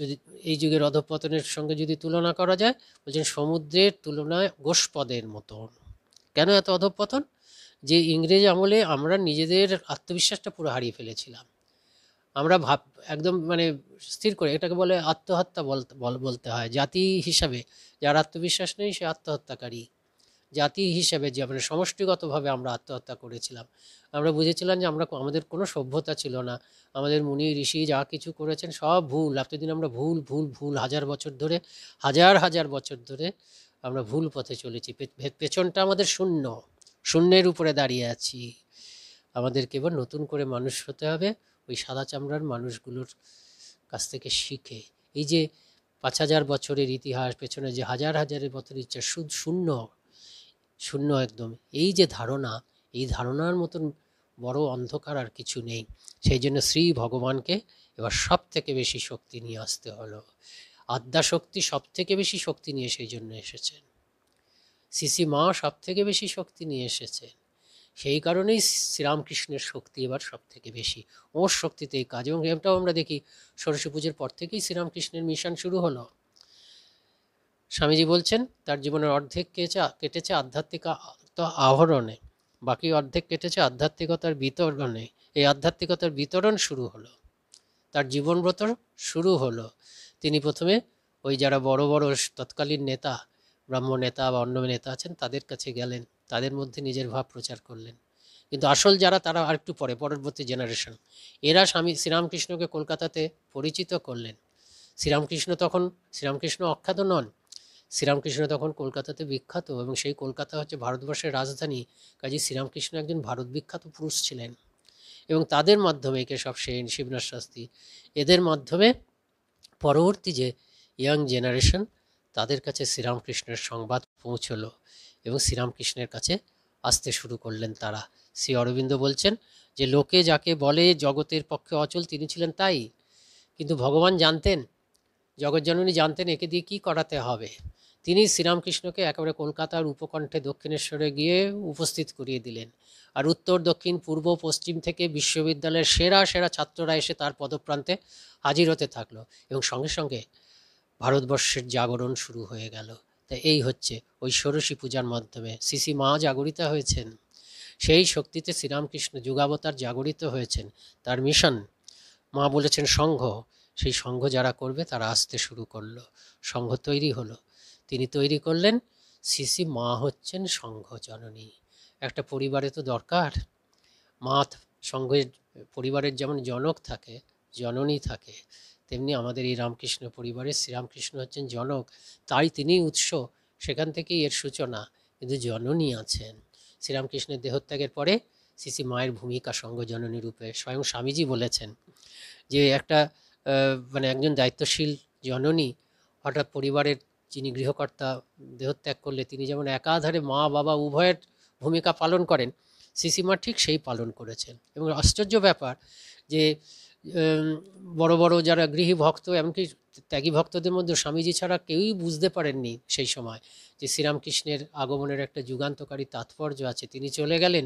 যদি এই যুগের অধঃপতনের সঙ্গে যদি তুলনা করা যায় বলছেন সমুদ্রের তুলনায় গোষ্পদের মতন কেন এত অধঃপতন যে ইংরেজ আমলে আমরা নিজেদের আত্মবিশ্বাসটা পুরো হারিয়ে ফেলেছিলাম আমরা ভাব একদম মানে স্থির করে এটাকে বলে আত্মহত্যা বলতে হয় জাতি হিসাবে যার আত্মবিশ্বাস নেই সে আত্মহত্যাকারী জাতি হিসাবে যে মানে সমষ্টিগতভাবে আমরা আত্মহত্যা করেছিলাম আমরা বুঝেছিলাম যে আমরা আমাদের কোনো সভ্যতা ছিল না আমাদের মুনি ঋষি যা কিছু করেছেন সব ভুল দিন আমরা ভুল ভুল ভুল হাজার বছর ধরে হাজার হাজার বছর ধরে আমরা ভুল পথে চলেছি পেছনটা আমাদের শূন্য শূন্যের উপরে দাঁড়িয়ে আছি আমাদের কেবল নতুন করে মানুষ হতে হবে ওই সাদা চামড়ার মানুষগুলোর কাছ থেকে শিখে এই যে পাঁচ হাজার বছরের ইতিহাস পেছনে যে হাজার হাজারের বছর ইচ্ছা সুদ শূন্য শূন্য একদম এই যে ধারণা এই ধারণার মতন বড় অন্ধকার আর কিছু নেই সেই জন্য শ্রী ভগবানকে এবার সব থেকে বেশি শক্তি নিয়ে আসতে হলো আদ্যাশক্তি সব থেকে বেশি শক্তি নিয়ে সেই জন্য এসেছেন সিসি মা সব থেকে বেশি শক্তি নিয়ে এসেছেন সেই কারণেই শ্রীরামকৃষ্ণের শক্তি এবার সব থেকে বেশি ওর শক্তিতে এই কাজ এবং এটাও আমরা দেখি সরস্বী পুজোর পর থেকেই শ্রীরামকৃষ্ণের মিশন শুরু হলো স্বামীজি বলছেন তার জীবনের অর্ধেক কেটেছে কেটেছে আধ্যাত্মিক আহরণে বাকি অর্ধেক কেটেছে আধ্যাত্মিকতার বিতরণে এই আধ্যাত্মিকতার বিতরণ শুরু হলো তার জীবনব্রত শুরু হলো তিনি প্রথমে ওই যারা বড় বড় তৎকালীন নেতা ব্রাহ্ম নেতা বা অন্য নেতা আছেন তাদের কাছে গেলেন তাদের মধ্যে নিজের ভাব প্রচার করলেন কিন্তু আসল যারা তারা আরেকটু পরে পরবর্তী জেনারেশন এরা স্বামী শ্রীরামকৃষ্ণকে কলকাতাতে পরিচিত করলেন শ্রীরামকৃষ্ণ তখন শ্রীরামকৃষ্ণ অখ্যাত নন শ্রীরামকৃষ্ণ তখন কলকাতাতে বিখ্যাত এবং সেই কলকাতা হচ্ছে ভারতবর্ষের রাজধানী কাজী শ্রীরামকৃষ্ণ একজন ভারত বিখ্যাত পুরুষ ছিলেন এবং তাদের মাধ্যমে কেশব সেন শিবনাথ শাস্তি এদের মাধ্যমে পরবর্তী যে ইয়াং জেনারেশন তাদের কাছে শ্রীরামকৃষ্ণের সংবাদ পৌঁছলো এবং শ্রীরামকৃষ্ণের কাছে আসতে শুরু করলেন তারা শ্রী অরবিন্দ বলছেন যে লোকে যাকে বলে জগতের পক্ষে অচল তিনি ছিলেন তাই কিন্তু ভগবান জানতেন জননী জানতেন একে দিয়ে কী করাতে হবে তিনি শ্রীরামকৃষ্ণকে একেবারে কলকাতার উপকণ্ঠে দক্ষিণেশ্বরে গিয়ে উপস্থিত করিয়ে দিলেন আর উত্তর দক্ষিণ পূর্ব পশ্চিম থেকে বিশ্ববিদ্যালয়ের সেরা সেরা ছাত্ররা এসে তার পদপ্রান্তে হাজির হতে থাকলো এবং সঙ্গে সঙ্গে ভারতবর্ষের জাগরণ শুরু হয়ে গেল তা এই হচ্ছে ওই ষোড়শী পূজার মাধ্যমে শিশি মা জাগরিত হয়েছেন সেই শক্তিতে শ্রীরামকৃষ্ণ যুগাবতার জাগরিত হয়েছেন তার মিশন মা বলেছেন সংঘ সেই সংঘ যারা করবে তারা আসতে শুরু করলো সংঘ তৈরি হলো তিনি তৈরি করলেন শিশি মা হচ্ছেন সংঘ জননী একটা পরিবারে তো দরকার মা সংঘের পরিবারের যেমন জনক থাকে জননী থাকে তেমনি আমাদের এই রামকৃষ্ণ পরিবারের শ্রীরামকৃষ্ণ হচ্ছেন জনক তাই তিনি উৎস সেখান থেকেই এর সূচনা কিন্তু জননী আছেন শ্রীরামকৃষ্ণের দেহত্যাগের পরে শিশি মায়ের ভূমিকা সঙ্গ জননী রূপে স্বয়ং স্বামীজি বলেছেন যে একটা মানে একজন দায়িত্বশীল জননী হঠাৎ পরিবারের যিনি গৃহকর্তা দেহত্যাগ করলে তিনি যেমন একাধারে মা বাবা উভয়ের ভূমিকা পালন করেন সিসিমা ঠিক সেই পালন করেছেন এবং আশ্চর্য ব্যাপার যে বড় বড় যারা গৃহী ভক্ত এমনকি ত্যাগী ভক্তদের মধ্যে স্বামীজি ছাড়া কেউই বুঝতে পারেননি সেই সময় যে শ্রীরামকৃষ্ণের আগমনের একটা যুগান্তকারী তাৎপর্য আছে তিনি চলে গেলেন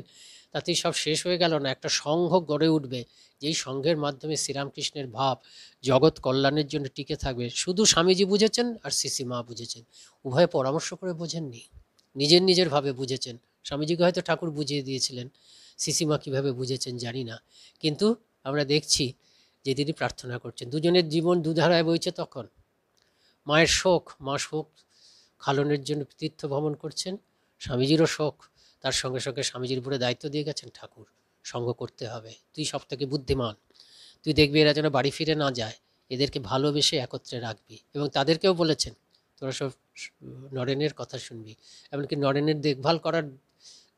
তাতেই সব শেষ হয়ে গেল না একটা সংঘ গড়ে উঠবে যেই সংঘের মাধ্যমে শ্রীরামকৃষ্ণের ভাব জগৎ কল্যাণের জন্য টিকে থাকবে শুধু স্বামীজি বুঝেছেন আর সিসি মা বুঝেছেন উভয়ে পরামর্শ করে বোঝেননি নিজের নিজের ভাবে বুঝেছেন স্বামীজিকে হয়তো ঠাকুর বুঝিয়ে দিয়েছিলেন সিসিমা কীভাবে বুঝেছেন জানি না কিন্তু আমরা দেখছি যে তিনি প্রার্থনা করছেন দুজনের জীবন দুধারায় বইছে তখন মায়ের শোক মা শোক খালনের জন্য তীর্থ ভ্রমণ করছেন স্বামীজিরও শোক তার সঙ্গে সঙ্গে স্বামীজির উপরে দায়িত্ব দিয়ে গেছেন ঠাকুর সঙ্গ করতে হবে তুই সব থেকে বুদ্ধিমান তুই দেখবি এরা যেন বাড়ি ফিরে না যায় এদেরকে ভালোবেসে একত্রে রাখবি এবং তাদেরকেও বলেছেন তোরা সব নরেনের কথা শুনবি এমনকি নরেনের দেখভাল করার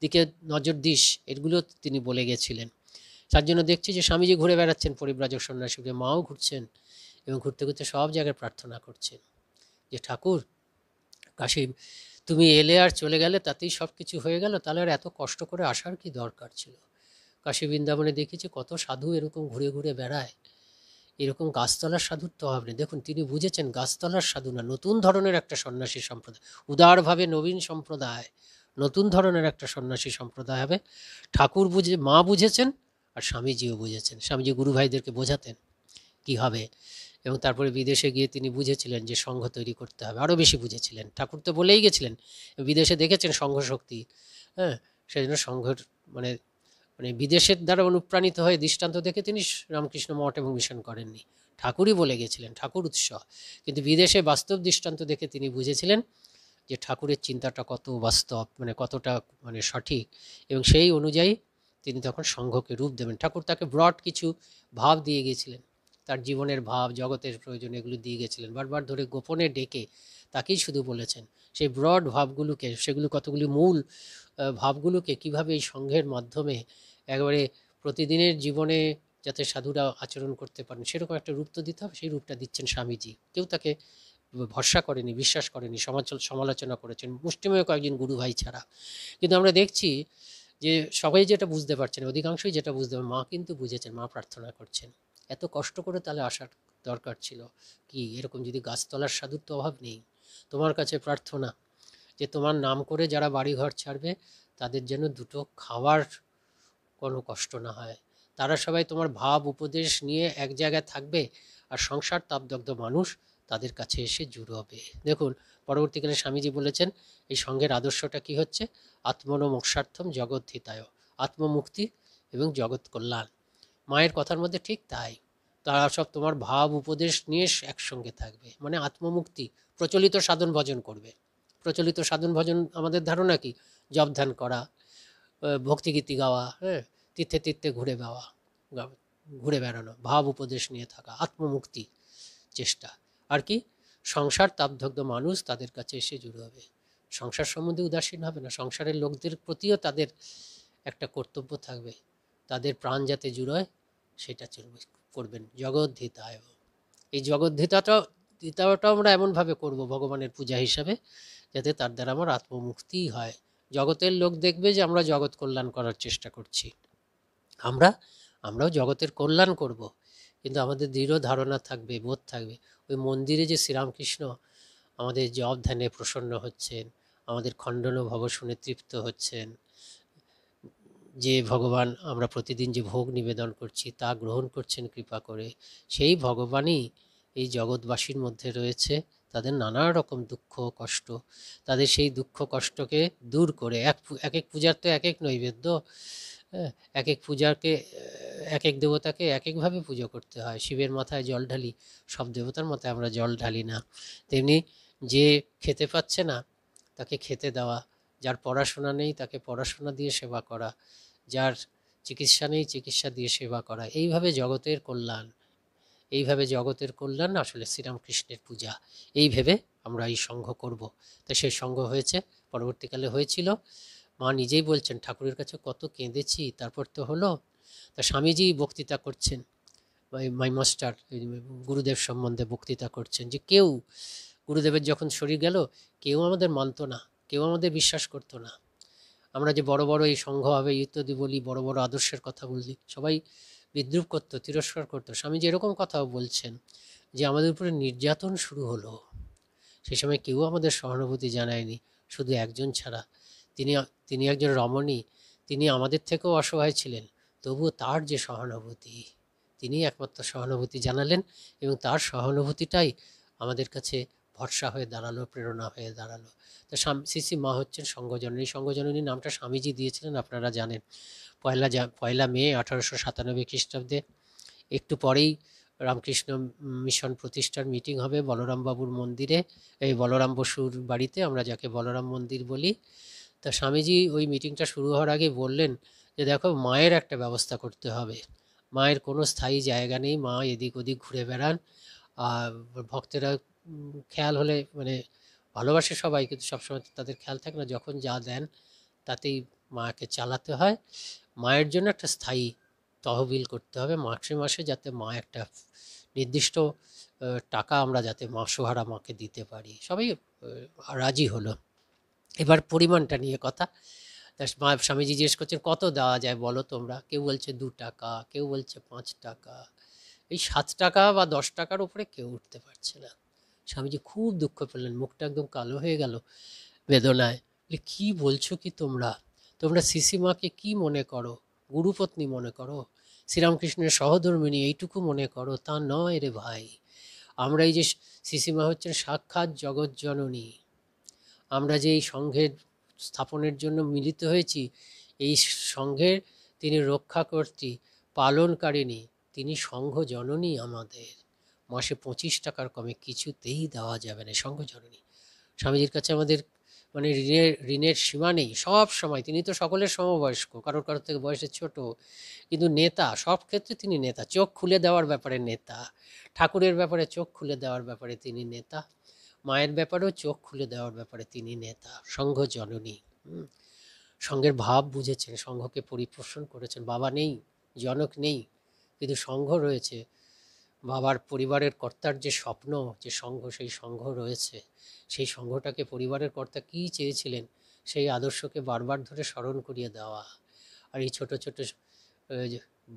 দিকে নজর দিস এগুলো তিনি বলে গেছিলেন তার জন্য দেখছি যে স্বামীজি ঘুরে বেড়াচ্ছেন পরিব্রাজক সন্ন্যাসীকে মাও ঘুরছেন এবং ঘুরতে ঘুরতে সব জায়গায় প্রার্থনা করছেন যে ঠাকুর কাশী তুমি এলে আর চলে গেলে তাতেই সব কিছু হয়ে গেল তাহলে আর এত কষ্ট করে আসার কি দরকার ছিল কাশী বৃন্দাবনে দেখেছি কত সাধু এরকম ঘুরে ঘুরে বেড়ায় এরকম গাছতলার সাধুর তো হবে না দেখুন তিনি বুঝেছেন গাছতলার সাধু না নতুন ধরনের একটা সন্ন্যাসী সম্প্রদায় উদারভাবে নবীন সম্প্রদায় নতুন ধরনের একটা সন্ন্যাসী সম্প্রদায় হবে ঠাকুর বুঝে মা বুঝেছেন আর স্বামীজিও বুঝেছেন স্বামীজি গুরু ভাইদেরকে বোঝাতেন কি হবে এবং তারপরে বিদেশে গিয়ে তিনি বুঝেছিলেন যে সংঘ তৈরি করতে হবে আরও বেশি বুঝেছিলেন ঠাকুর তো বলেই গেছিলেন বিদেশে দেখেছেন সংঘ শক্তি হ্যাঁ সেই জন্য সংঘের মানে মানে বিদেশের দ্বারা অনুপ্রাণিত হয়ে দৃষ্টান্ত দেখে তিনি রামকৃষ্ণ মঠ এবং মিশন করেননি ঠাকুরই বলে গেছিলেন ঠাকুর উৎস কিন্তু বিদেশে বাস্তব দৃষ্টান্ত দেখে তিনি বুঝেছিলেন যে ঠাকুরের চিন্তাটা কত বাস্তব মানে কতটা মানে সঠিক এবং সেই অনুযায়ী তিনি তখন সংঘকে রূপ দেবেন ঠাকুর তাকে ব্রড কিছু ভাব দিয়ে গিয়েছিলেন তার জীবনের ভাব জগতের প্রয়োজন এগুলো দিয়ে গেছিলেন বারবার ধরে গোপনে ডেকে তাকেই শুধু বলেছেন সেই ব্রড ভাবগুলোকে সেগুলো কতগুলি মূল ভাবগুলোকে কিভাবে এই সংঘের মাধ্যমে একবারে প্রতিদিনের জীবনে যাতে সাধুরা আচরণ করতে পারেন সেরকম একটা রূপ তো দিতে হবে সেই রূপটা দিচ্ছেন স্বামীজি কেউ তাকে ভরসা করেনি বিশ্বাস করেনি সমালোচনা করেছেন মুষ্টিমেয় কয়েকজন গুরু ভাই ছাড়া কিন্তু আমরা দেখছি যে সবাই যেটা বুঝতে পারছেন অধিকাংশই যেটা বুঝতে পারেন মা কিন্তু বুঝেছেন মা প্রার্থনা করছেন এত কষ্ট করে তাহলে আসার দরকার ছিল কি এরকম যদি গাছতলার সাধুর তো অভাব নেই তোমার কাছে প্রার্থনা যে তোমার নাম করে যারা বাড়িঘর ছাড়বে তাদের যেন দুটো খাওয়ার কোনো কষ্ট না হয় তারা সবাই তোমার ভাব উপদেশ নিয়ে এক জায়গায় থাকবে আর সংসার তাপদগ্ধ মানুষ তাদের কাছে এসে জুড়বে দেখুন পরবর্তীকালে স্বামীজি বলেছেন এই সঙ্ঘের আদর্শটা কি হচ্ছে আত্মনমোক্ষার্থম জগৎ হিতায় আত্মমুক্তি এবং জগৎ কল্যাণ মায়ের কথার মধ্যে ঠিক তাই তারা সব তোমার ভাব উপদেশ নিয়ে একসঙ্গে থাকবে মানে আত্মমুক্তি প্রচলিত সাধন ভজন করবে প্রচলিত সাধন ভজন আমাদের ধারণা কি জবধান করা ভক্তিগীতি গাওয়া হ্যাঁ তীর্থে তীর্থে ঘুরে বেওয়া ঘুরে বেড়ানো ভাব উপদেশ নিয়ে থাকা আত্মমুক্তি চেষ্টা আর কি সংসার তাপদগ্ধ মানুষ তাদের কাছে এসে জুড়ে হবে সংসার সম্বন্ধে উদাসীন হবে না সংসারের লোকদের প্রতিও তাদের একটা কর্তব্য থাকবে তাদের প্রাণ যাতে জুড়োয় সেটা চলবে করবেন জগদ্ধিতায় এই জগদ্ধিতাটা ধিতাটাও আমরা এমনভাবে করব ভগবানের পূজা হিসাবে যাতে তার দ্বারা আমার আত্মমুক্তি হয় জগতের লোক দেখবে যে আমরা জগৎ কল্যাণ করার চেষ্টা করছি আমরা আমরাও জগতের কল্যাণ করব কিন্তু আমাদের দৃঢ় ধারণা থাকবে বোধ থাকবে ওই মন্দিরে যে শ্রীরামকৃষ্ণ আমাদের জব ধ্যানে প্রসন্ন হচ্ছেন আমাদের খণ্ডন ভব শুনে তৃপ্ত হচ্ছেন যে ভগবান আমরা প্রতিদিন যে ভোগ নিবেদন করছি তা গ্রহণ করছেন কৃপা করে সেই ভগবানই এই জগৎবাসীর মধ্যে রয়েছে তাদের নানা রকম দুঃখ কষ্ট তাদের সেই দুঃখ কষ্টকে দূর করে এক এক এক পূজার তো এক এক নৈবেদ্য এক হ্যাঁ, এক পূজাকে এক এক দেবতাকে এক একভাবে পুজো করতে হয় শিবের মাথায় জল ঢালি সব দেবতার মতো আমরা জল ঢালি না তেমনি যে খেতে পাচ্ছে না তাকে খেতে দেওয়া যার পড়াশোনা নেই তাকে পড়াশোনা দিয়ে সেবা করা যার চিকিৎসা নেই চিকিৎসা দিয়ে সেবা করা এইভাবে জগতের কল্যাণ এইভাবে জগতের কল্যাণ আসলে শ্রীরামকৃষ্ণের পূজা এই ভেবে আমরা এই সংঘ করব তাই সেই সংঘ হয়েছে পরবর্তীকালে হয়েছিল মা নিজেই বলছেন ঠাকুরের কাছে কত কেঁদেছি তারপর তো হলো তা স্বামীজি বক্তৃতা করছেন মাই মাস্টার গুরুদেব সম্বন্ধে বক্তৃতা করছেন যে কেউ গুরুদেবের যখন শরীর গেল কেউ আমাদের মানত না কেউ আমাদের বিশ্বাস করতো না আমরা যে বড় বড় এই সংঘ হবে ইত্যাদি বলি বড় বড় আদর্শের কথা বলি সবাই বিদ্রুপ করতো তিরস্কার করতো স্বামীজি এরকম কথাও বলছেন যে আমাদের উপরে নির্যাতন শুরু হলো সেই সময় কেউ আমাদের সহানুভূতি জানায়নি শুধু একজন ছাড়া তিনি তিনি একজন রমণী তিনি আমাদের থেকেও অসহায় ছিলেন তবুও তার যে সহানুভূতি তিনি একমাত্র সহানুভূতি জানালেন এবং তার সহানুভূতিটাই আমাদের কাছে ভরসা হয়ে দাঁড়ালো প্রেরণা হয়ে দাঁড়ালো তো সিসি মা হচ্ছেন সঙ্গজননী সঙ্গজননী নামটা স্বামীজি দিয়েছিলেন আপনারা জানেন পয়লা পয়লা মে আঠারোশো সাতানব্বই খ্রিস্টাব্দে একটু পরেই রামকৃষ্ণ মিশন প্রতিষ্ঠার মিটিং হবে বলরামবাবুর মন্দিরে এই বলরাম বসুর বাড়িতে আমরা যাকে বলরাম মন্দির বলি তা স্বামীজি ওই মিটিংটা শুরু হওয়ার আগে বললেন যে দেখো মায়ের একটা ব্যবস্থা করতে হবে মায়ের কোনো স্থায়ী জায়গা নেই মা এদিক ওদিক ঘুরে বেড়ান আর ভক্তেরা খেয়াল হলে মানে ভালোবাসে সবাই কিন্তু সবসময় তাদের খেয়াল থাকে না যখন যা দেন তাতেই মাকে চালাতে হয় মায়ের জন্য একটা স্থায়ী তহবিল করতে হবে মাসে মাসে যাতে মা একটা নির্দিষ্ট টাকা আমরা যাতে মাসোহারা মাকে দিতে পারি সবাই রাজি হলো এবার পরিমাণটা নিয়ে কথা মা স্বামীজি জিজ্ঞেস করছেন কত দেওয়া যায় বলো তোমরা কেউ বলছে দু টাকা কেউ বলছে পাঁচ টাকা এই সাত টাকা বা দশ টাকার উপরে কেউ উঠতে পারছে না স্বামীজি খুব দুঃখ পেলেন মুখটা একদম কালো হয়ে গেল বেদনায় কি বলছো কি তোমরা তোমরা সিসিমাকে কি মনে করো গুরুপত্নী মনে করো শ্রীরামকৃষ্ণের সহধর্মিনী এইটুকু মনে করো তা নয় রে ভাই আমরা এই যে সিসিমা হচ্ছেন সাক্ষাৎ জগৎজননী আমরা যে এই সংঘের স্থাপনের জন্য মিলিত হয়েছি এই সংঘের তিনি রক্ষাকর্ত্রী পালনকারিণী তিনি সংঘ জননী আমাদের মাসে পঁচিশ টাকার কমে কিছুতেই দেওয়া যাবে না সংঘ জননী স্বামীজির কাছে আমাদের মানে ঋণের ঋণের সীমা নেই সব সময় তিনি তো সকলের সমবয়স্ক কারোর কারোর থেকে বয়সে ছোট কিন্তু নেতা সব ক্ষেত্রে তিনি নেতা চোখ খুলে দেওয়ার ব্যাপারে নেতা ঠাকুরের ব্যাপারে চোখ খুলে দেওয়ার ব্যাপারে তিনি নেতা মায়ের ব্যাপারেও চোখ খুলে দেওয়ার ব্যাপারে তিনি নেতা সংঘ জননী সঙ্গের ভাব বুঝেছেন সংঘকে পরিপোষণ করেছেন বাবা নেই জনক নেই কিন্তু সংঘ রয়েছে বাবার পরিবারের কর্তার যে স্বপ্ন যে সংঘ সেই সংঘ রয়েছে সেই সংঘটাকে পরিবারের কর্তা কি চেয়েছিলেন সেই আদর্শকে বারবার ধরে স্মরণ করিয়ে দেওয়া আর এই ছোট ছোট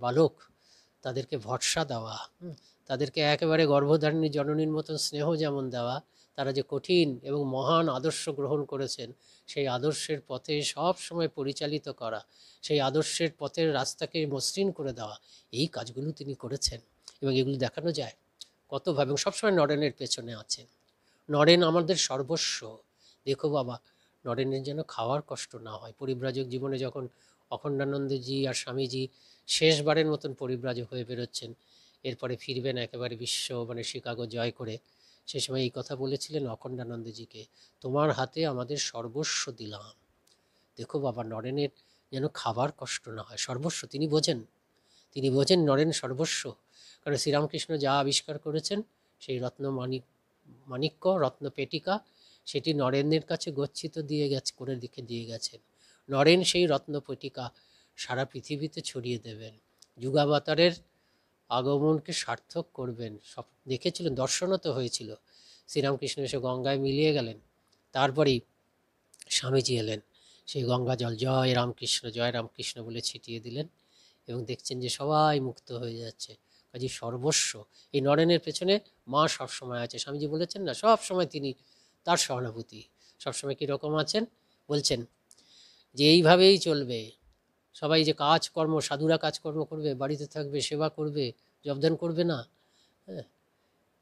বালক তাদেরকে ভরসা দেওয়া তাদেরকে একেবারে গর্ভধারণী জননীর মতন স্নেহ যেমন দেওয়া তারা যে কঠিন এবং মহান আদর্শ গ্রহণ করেছেন সেই আদর্শের পথে সব সময় পরিচালিত করা সেই আদর্শের পথের রাস্তাকে মসৃণ করে দেওয়া এই কাজগুলো তিনি করেছেন এবং এগুলি দেখানো যায় কতভাবে এবং সবসময় নরেনের পেছনে আছেন নরেন আমাদের সর্বস্ব দেখো বাবা নরেনের যেন খাওয়ার কষ্ট না হয় পরিব্রাজক জীবনে যখন অখণ্ডানন্দজি আর স্বামীজি শেষবারের মতন পরিব্রাজক হয়ে বেরোচ্ছেন এরপরে ফিরবেন একেবারে বিশ্ব মানে শিকাগো জয় করে সে সময় এই কথা বলেছিলেন অখণ্ডানন্দজিকে তোমার হাতে আমাদের সর্বস্ব দিলাম দেখো বাবা নরেনের যেন খাবার কষ্ট না হয় সর্বস্ব তিনি বোঝেন তিনি বোঝেন নরেন সর্বস্ব কারণ শ্রীরামকৃষ্ণ যা আবিষ্কার করেছেন সেই রত্ন মানিক মাণিক্য রত্ন পেটিকা সেটি নরেনের কাছে গচ্ছিত দিয়ে গেছে করে দিকে দিয়ে গেছেন নরেন সেই রত্ন পেটিকা সারা পৃথিবীতে ছড়িয়ে দেবেন যুগাবতারের আগমনকে সার্থক করবেন সব দেখেছিলেন দর্শনও তো হয়েছিল শ্রীরামকৃষ্ণ এসে গঙ্গায় মিলিয়ে গেলেন তারপরেই স্বামীজি এলেন সেই গঙ্গা জল জয় রামকৃষ্ণ জয় রামকৃষ্ণ বলে ছিটিয়ে দিলেন এবং দেখছেন যে সবাই মুক্ত হয়ে যাচ্ছে কাজে সর্বস্ব এই নরেনের পেছনে মা সবসময় আছে স্বামীজি বলেছেন না সব সময় তিনি তার সহানুভূতি সবসময় কীরকম আছেন বলছেন যে এইভাবেই চলবে সবাই যে কাজকর্ম সাধুরা কাজকর্ম করবে বাড়িতে থাকবে সেবা করবে জবদান করবে না হ্যাঁ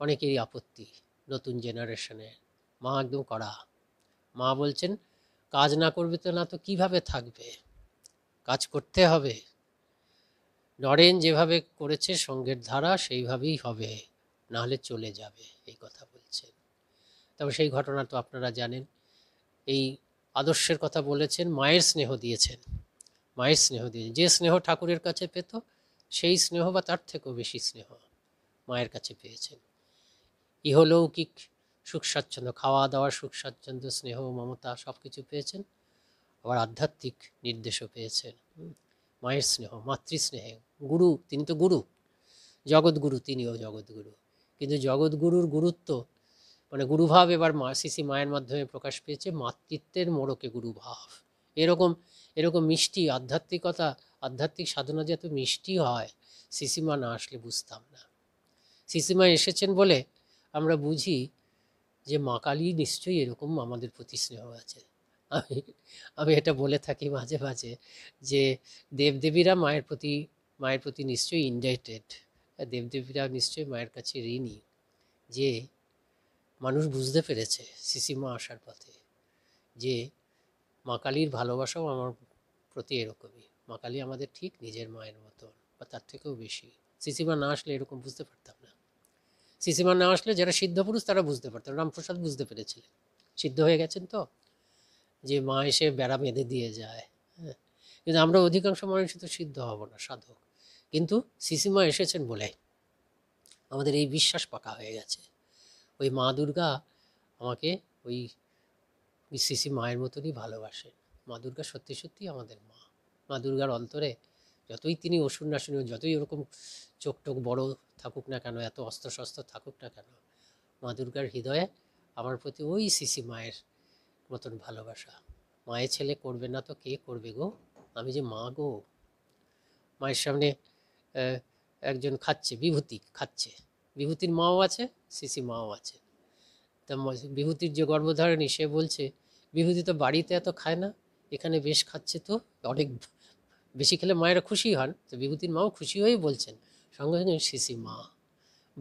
অনেকেরই আপত্তি নতুন জেনারেশনে মা একদম কড়া মা বলছেন কাজ না করবে তো না তো কিভাবে থাকবে কাজ করতে হবে নরেন যেভাবে করেছে সঙ্গের ধারা সেইভাবেই হবে নাহলে চলে যাবে এই কথা বলছেন তবে সেই ঘটনা তো আপনারা জানেন এই আদর্শের কথা বলেছেন মায়ের স্নেহ দিয়েছেন মায়ের স্নেহ দিয়ে যে স্নেহ ঠাকুরের কাছে পেত সেই স্নেহ বা তার থেকেও বেশি স্নেহ মায়ের কাছে পেয়েছেন ইহলৌকিক সুখ স্বাচ্ছন্দ্য খাওয়া দাওয়া সুখ স্বাচ্ছন্দ্য স্নেহ মমতা সব কিছু পেয়েছেন আবার আধ্যাত্মিক নির্দেশও পেয়েছেন মায়ের স্নেহ মাতৃস্নেহে গুরু তিনি তো গুরু জগৎগুরু তিনিও জগৎগুরু কিন্তু জগৎগুরুর গুরুত্ব মানে গুরুভাব এবার মা শিশি মায়ের মাধ্যমে প্রকাশ পেয়েছে মাতৃত্বের মোড়কে গুরুভাব এরকম এরকম মিষ্টি আধ্যাত্মিকতা আধ্যাত্মিক সাধনা যে এত মিষ্টি হয় সিসিমা না আসলে বুঝতাম না সিসিমা এসেছেন বলে আমরা বুঝি যে মা কালী নিশ্চয়ই এরকম আমাদের প্রতি স্নেহ আছে আমি আমি এটা বলে থাকি মাঝে মাঝে যে দেবদেবীরা মায়ের প্রতি মায়ের প্রতি নিশ্চয়ই ইন্ডাইটেড দেবদেবীরা নিশ্চয়ই মায়ের কাছে ঋণী যে মানুষ বুঝতে পেরেছে সিসিমা আসার পথে যে মা কালীর ভালোবাসাও আমার প্রতি এরকমই মা কালী আমাদের ঠিক নিজের মায়ের মতন বা তার থেকেও বেশি সিসিমা না আসলে এরকম বুঝতে পারতাম না সিসিমা না আসলে যারা সিদ্ধ পুরুষ তারা বুঝতে পারতো রামপ্রসাদ বুঝতে পেরেছিলেন সিদ্ধ হয়ে গেছেন তো যে মা এসে বেড়া বেঁধে দিয়ে যায় হ্যাঁ কিন্তু আমরা অধিকাংশ মানুষ তো সিদ্ধ হব না সাধক কিন্তু সিসিমা এসেছেন বলে আমাদের এই বিশ্বাস পাকা হয়ে গেছে ওই মা দুর্গা আমাকে ওই বিসিসি মায়ের মতনই ভালোবাসেন মা দুর্গা সত্যি সত্যি আমাদের মা মা দুর্গার অন্তরে যতই তিনি অসুর না শুনি যতই ওরকম চোখ টোক বড় থাকুক না কেন এত অস্ত্র শস্ত্র থাকুক না কেন মা দুর্গার হৃদয়ে আমার প্রতি ওই সিসি মায়ের মতন ভালোবাসা মায়ের ছেলে করবে না তো কে করবে গো আমি যে মা গো মায়ের সামনে একজন খাচ্ছে বিভূতি খাচ্ছে বিভূতির মাও আছে সিসি মাও আছে তা বিভূতির যে গর্ভধারণী সে বলছে বিভূতি তো বাড়িতে এত খায় না এখানে বেশ খাচ্ছে তো অনেক বেশি খেলে মায়েরা খুশি হন তো বিভূতির মাও খুশি হয়েই বলছেন সঙ্গে সঙ্গে শিশি মা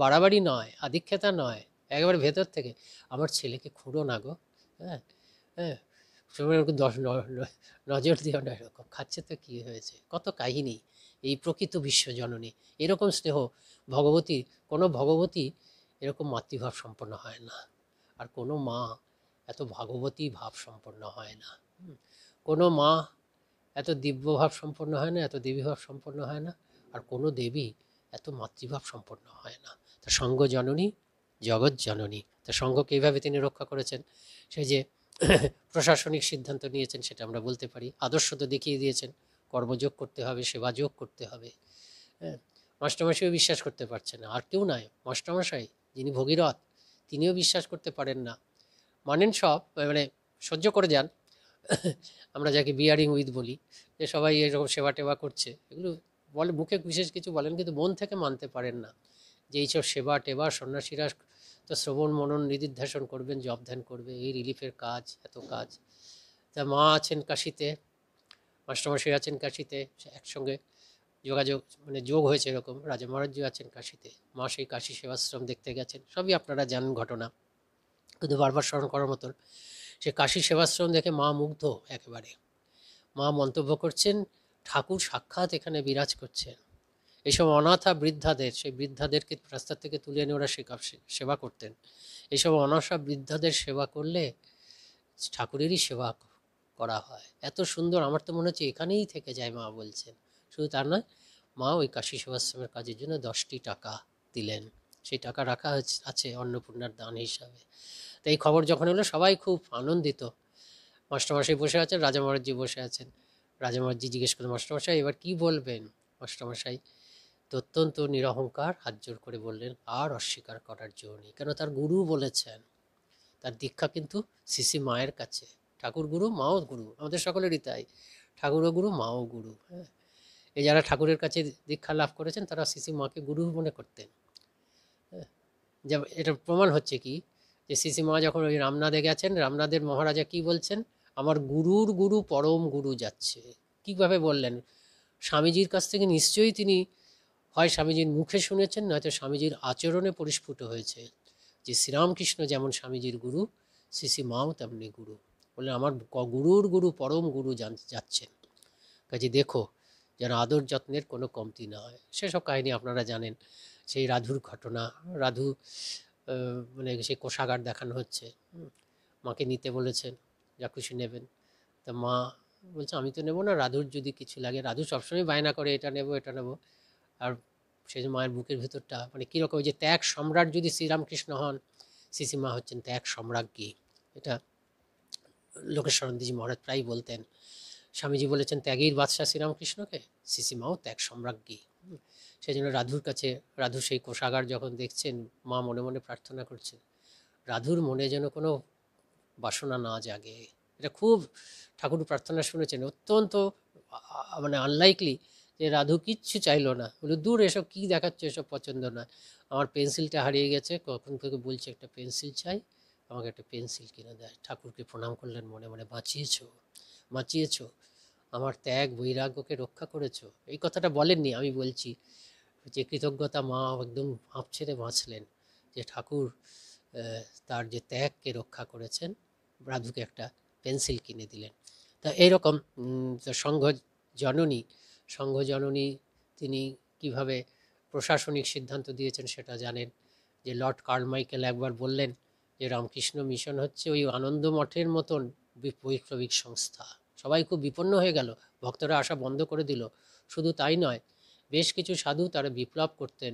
বাড়াবাড়ি নয় আধিক্ষেতা নয় একেবারে ভেতর থেকে আমার ছেলেকে খুঁড়ো না গো হ্যাঁ হ্যাঁ দশ নজর দিও না এরকম খাচ্ছে তো কী হয়েছে কত কাহিনী এই প্রকৃত বিশ্বজননী এরকম স্নেহ ভগবতী কোনো ভগবতী এরকম মাতৃভাব সম্পন্ন হয় না আর কোনো মা এত ভাগবতী ভাব সম্পন্ন হয় না কোনো মা এত দিব্য ভাব সম্পন্ন হয় না এত দেবী ভাব সম্পন্ন হয় না আর কোনো দেবী এত মাতৃভাব সম্পন্ন হয় না তা সঙ্গ জননী জগৎ জননী তা সঙ্গ এইভাবে তিনি রক্ষা করেছেন সে যে প্রশাসনিক সিদ্ধান্ত নিয়েছেন সেটা আমরা বলতে পারি আদর্শ তো দেখিয়ে দিয়েছেন কর্মযোগ করতে হবে সেবা যোগ করতে হবে হ্যাঁ মাস্টারমশাইও বিশ্বাস করতে পারছে না আর কেউ নয় মাস্টারমশাই যিনি ভগীরথ তিনিও বিশ্বাস করতে পারেন না মানেন সব মানে সহ্য করে যান আমরা যাকে বিয়ারিং উইথ বলি যে সবাই এরকম সেবা টেবা করছে এগুলো বলে মুখে বিশেষ কিছু বলেন কিন্তু মন থেকে মানতে পারেন না যে এইসব সেবা টেবা সন্ন্যাসীরা তো শ্রবণ মনন নিদিধ্যাসন করবেন জব ধ্যান করবে এই রিলিফের কাজ এত কাজ তা মা আছেন কাশিতে মাস্টারমশাই আছেন কাশিতে একসঙ্গে যোগাযোগ মানে যোগ হয়েছে এরকম রাজা মহারাজ আছেন কাশিতে মা সেই কাশি সেবাশ্রম দেখতে গেছেন সবই আপনারা জানেন ঘটনা কিন্তু বারবার স্মরণ করার মতন সে কাশি সেবাশ্রম দেখে মা মুগ্ধ একেবারে মা মন্তব্য করছেন ঠাকুর সাক্ষাৎ এখানে বিরাজ করছেন এইসব অনাথা বৃদ্ধাদের সেই বৃদ্ধাদেরকে রাস্তা থেকে তুলে এনে ওরা সেবা করতেন এইসব অনাথা বৃদ্ধাদের সেবা করলে ঠাকুরেরই সেবা করা হয় এত সুন্দর আমার তো মনে হচ্ছে এখানেই থেকে যায় মা বলছেন শুধু তার নয় মা ওই কাশি সেবাশ্রমের কাজের জন্য দশটি টাকা দিলেন সেই টাকা রাখা আছে অন্নপূর্ণার দান হিসাবে তো এই খবর যখন হলো সবাই খুব আনন্দিত মাস্টারমশাই বসে আছেন রাজামহারাজি বসে আছেন রাজামহারাজি জিজ্ঞেস করলেন মাস্টারমশাই এবার কি বলবেন মাস্টারমশাই অত্যন্ত নিরহংকার হাত জোর করে বললেন আর অস্বীকার করার জন্যই নেই কেন তার গুরু বলেছেন তার দীক্ষা কিন্তু শিশি মায়ের কাছে ঠাকুর গুরু মাও গুরু আমাদের সকলেরই তাই ঠাকুরও গুরু মাও গুরু হ্যাঁ এ যারা ঠাকুরের কাছে দীক্ষা লাভ করেছেন তারা শিশি মাকে গুরু মনে করতেন হ্যাঁ, যে এটা প্রমাণ হচ্ছে কি যে শিশি মা যখন ওই রামনাদে গেছেন রামনাদের মহারাজা কি বলছেন আমার গুরুর গুরু পরম গুরু যাচ্ছে কীভাবে বললেন স্বামীজির কাছ থেকে নিশ্চয়ই তিনি হয় স্বামীজির মুখে শুনেছেন নয়তো স্বামীজির আচরণে পরিস্ফুট হয়েছে যে শ্রীরামকৃষ্ণ যেমন স্বামীজির গুরু শ্রী মাও তেমনি গুরু বললেন আমার গুরুর গুরু পরম গুরু যাচ্ছেন কাজে দেখো যেন আদর যত্নের কোনো কমতি না হয় সেসব কাহিনী আপনারা জানেন সেই রাধুর ঘটনা রাধু মানে সেই কোষাগার দেখানো হচ্ছে মাকে নিতে বলেছেন যা খুশি নেবেন তা মা বলছে আমি তো নেবো না রাধুর যদি কিছু লাগে রাধু সবসময় বায়না করে এটা নেব এটা নেব আর সেই মায়ের বুকের ভেতরটা মানে কীরকম যে ত্যাগ সম্রাট যদি শ্রীরামকৃষ্ণ হন মা হচ্ছেন ত্যাগ সম্রাজ্ঞী এটা লোকেশ্বরানন্দীজি মহারাজ প্রায় বলতেন স্বামীজি বলেছেন ত্যাগীর বাদশাহ শ্রীরামকৃষ্ণকে সিসিমাও ত্যাগ সম্রাজ্ঞী সেই জন্য রাধুর কাছে রাধু সেই কোষাগার যখন দেখছেন মা মনে মনে প্রার্থনা করছেন রাধুর মনে যেন কোনো বাসনা না জাগে এটা খুব ঠাকুর প্রার্থনা শুনেছেন অত্যন্ত মানে আনলাইকলি যে রাধু কিচ্ছু চাইলো না বলে দূর এসব কী দেখাচ্ছে এসব পছন্দ না আমার পেন্সিলটা হারিয়ে গেছে কখন থেকে বলছে একটা পেন্সিল চাই আমাকে একটা পেন্সিল কিনে দেয় ঠাকুরকে প্রণাম করলেন মনে মনে বাঁচিয়েছ বাঁচিয়েছ আমার ত্যাগ বৈরাগ্যকে রক্ষা করেছ এই কথাটা বলেননি আমি বলছি যে কৃতজ্ঞতা মা একদম হাঁপ ছেড়ে বাঁচলেন যে ঠাকুর তার যে ত্যাগকে রক্ষা করেছেন রাধুকে একটা পেন্সিল কিনে দিলেন তা এইরকম সংঘ জননী সংঘ জননী তিনি কিভাবে প্রশাসনিক সিদ্ধান্ত দিয়েছেন সেটা জানেন যে লর্ড কার্মাইকেল একবার বললেন যে রামকৃষ্ণ মিশন হচ্ছে ওই আনন্দ মঠের মতন বৈপ্লবিক সংস্থা সবাই খুব বিপন্ন হয়ে গেল ভক্তরা আসা বন্ধ করে দিল শুধু তাই নয় বেশ কিছু সাধু তারা বিপ্লব করতেন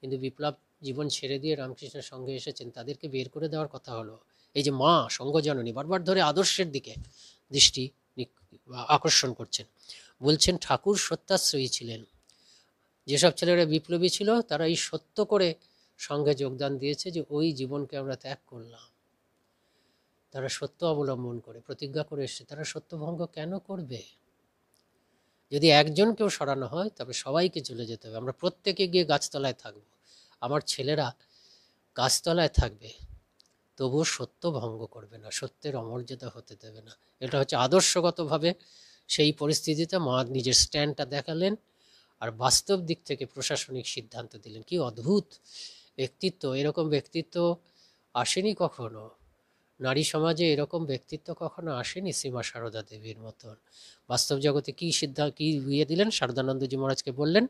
কিন্তু বিপ্লব জীবন ছেড়ে দিয়ে রামকৃষ্ণের সঙ্গে এসেছেন তাদেরকে বের করে দেওয়ার কথা হলো এই যে মা সঙ্গজননী বারবার ধরে আদর্শের দিকে দৃষ্টি আকর্ষণ করছেন বলছেন ঠাকুর সত্যাশ্রয়ী ছিলেন যেসব ছেলেরা বিপ্লবী ছিল তারা এই সত্য করে সঙ্গে যোগদান দিয়েছে যে ওই জীবনকে আমরা ত্যাগ করলাম তারা সত্য অবলম্বন করে প্রতিজ্ঞা করে এসছে তারা সত্যভঙ্গ কেন করবে যদি একজনকেও সরানো হয় তবে সবাইকে চলে যেতে হবে আমরা প্রত্যেকে গিয়ে গাছতলায় থাকব আমার ছেলেরা গাছতলায় থাকবে তবুও সত্য ভঙ্গ করবে না সত্যের অমর্যাদা হতে দেবে না এটা হচ্ছে আদর্শগতভাবে সেই পরিস্থিতিতে মা নিজের স্ট্যান্ডটা দেখালেন আর বাস্তব দিক থেকে প্রশাসনিক সিদ্ধান্ত দিলেন কি অদ্ভুত ব্যক্তিত্ব এরকম ব্যক্তিত্ব আসেনি কখনো নারী সমাজে এরকম ব্যক্তিত্ব কখনো আসেনি সীমা সারদা দেবীর মতন বাস্তব জগতে কি সিদ্ধান্ত কী ইয়ে দিলেন সারদানন্দজি মহারাজকে বললেন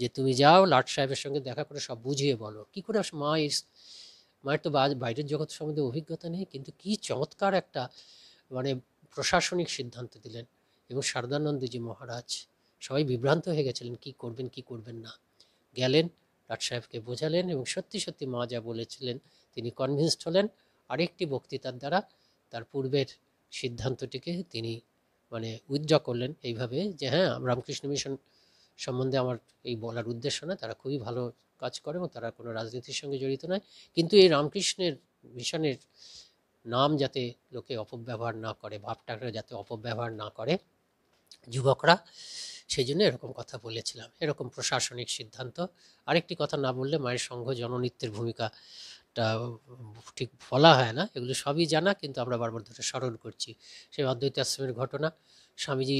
যে তুমি যাও লাট সাহেবের সঙ্গে দেখা করে সব বুঝিয়ে বলো কি করে মা এই মায়ের তো বাইরের জগৎ সম্বন্ধে অভিজ্ঞতা নেই কিন্তু কি চমৎকার একটা মানে প্রশাসনিক সিদ্ধান্ত দিলেন এবং সারদানন্দজি মহারাজ সবাই বিভ্রান্ত হয়ে গেছিলেন কি করবেন কি করবেন না গেলেন লাট সাহেবকে বোঝালেন এবং সত্যি সত্যি মা যা বলেছিলেন তিনি কনভিনসড হলেন আরেকটি বক্তৃতার দ্বারা তার পূর্বের সিদ্ধান্তটিকে তিনি মানে উজ্জ্ব করলেন এইভাবে যে হ্যাঁ রামকৃষ্ণ মিশন সম্বন্ধে আমার এই বলার উদ্দেশ্য না তারা খুবই ভালো কাজ করে এবং তারা কোনো রাজনীতির সঙ্গে জড়িত নয় কিন্তু এই রামকৃষ্ণের মিশনের নাম যাতে লোকে অপব্যবহার না করে ভাবটাকে যাতে অপব্যবহার না করে যুবকরা সেই জন্য এরকম কথা বলেছিলাম এরকম প্রশাসনিক সিদ্ধান্ত আরেকটি কথা না বললে মায়ের সংঘ জননিত্যের ভূমিকা একটা ঠিক বলা হয় না এগুলো সবই জানা কিন্তু আমরা বারবার ধরে স্মরণ করছি সেই অদ্বৈত আশ্রমের ঘটনা স্বামীজি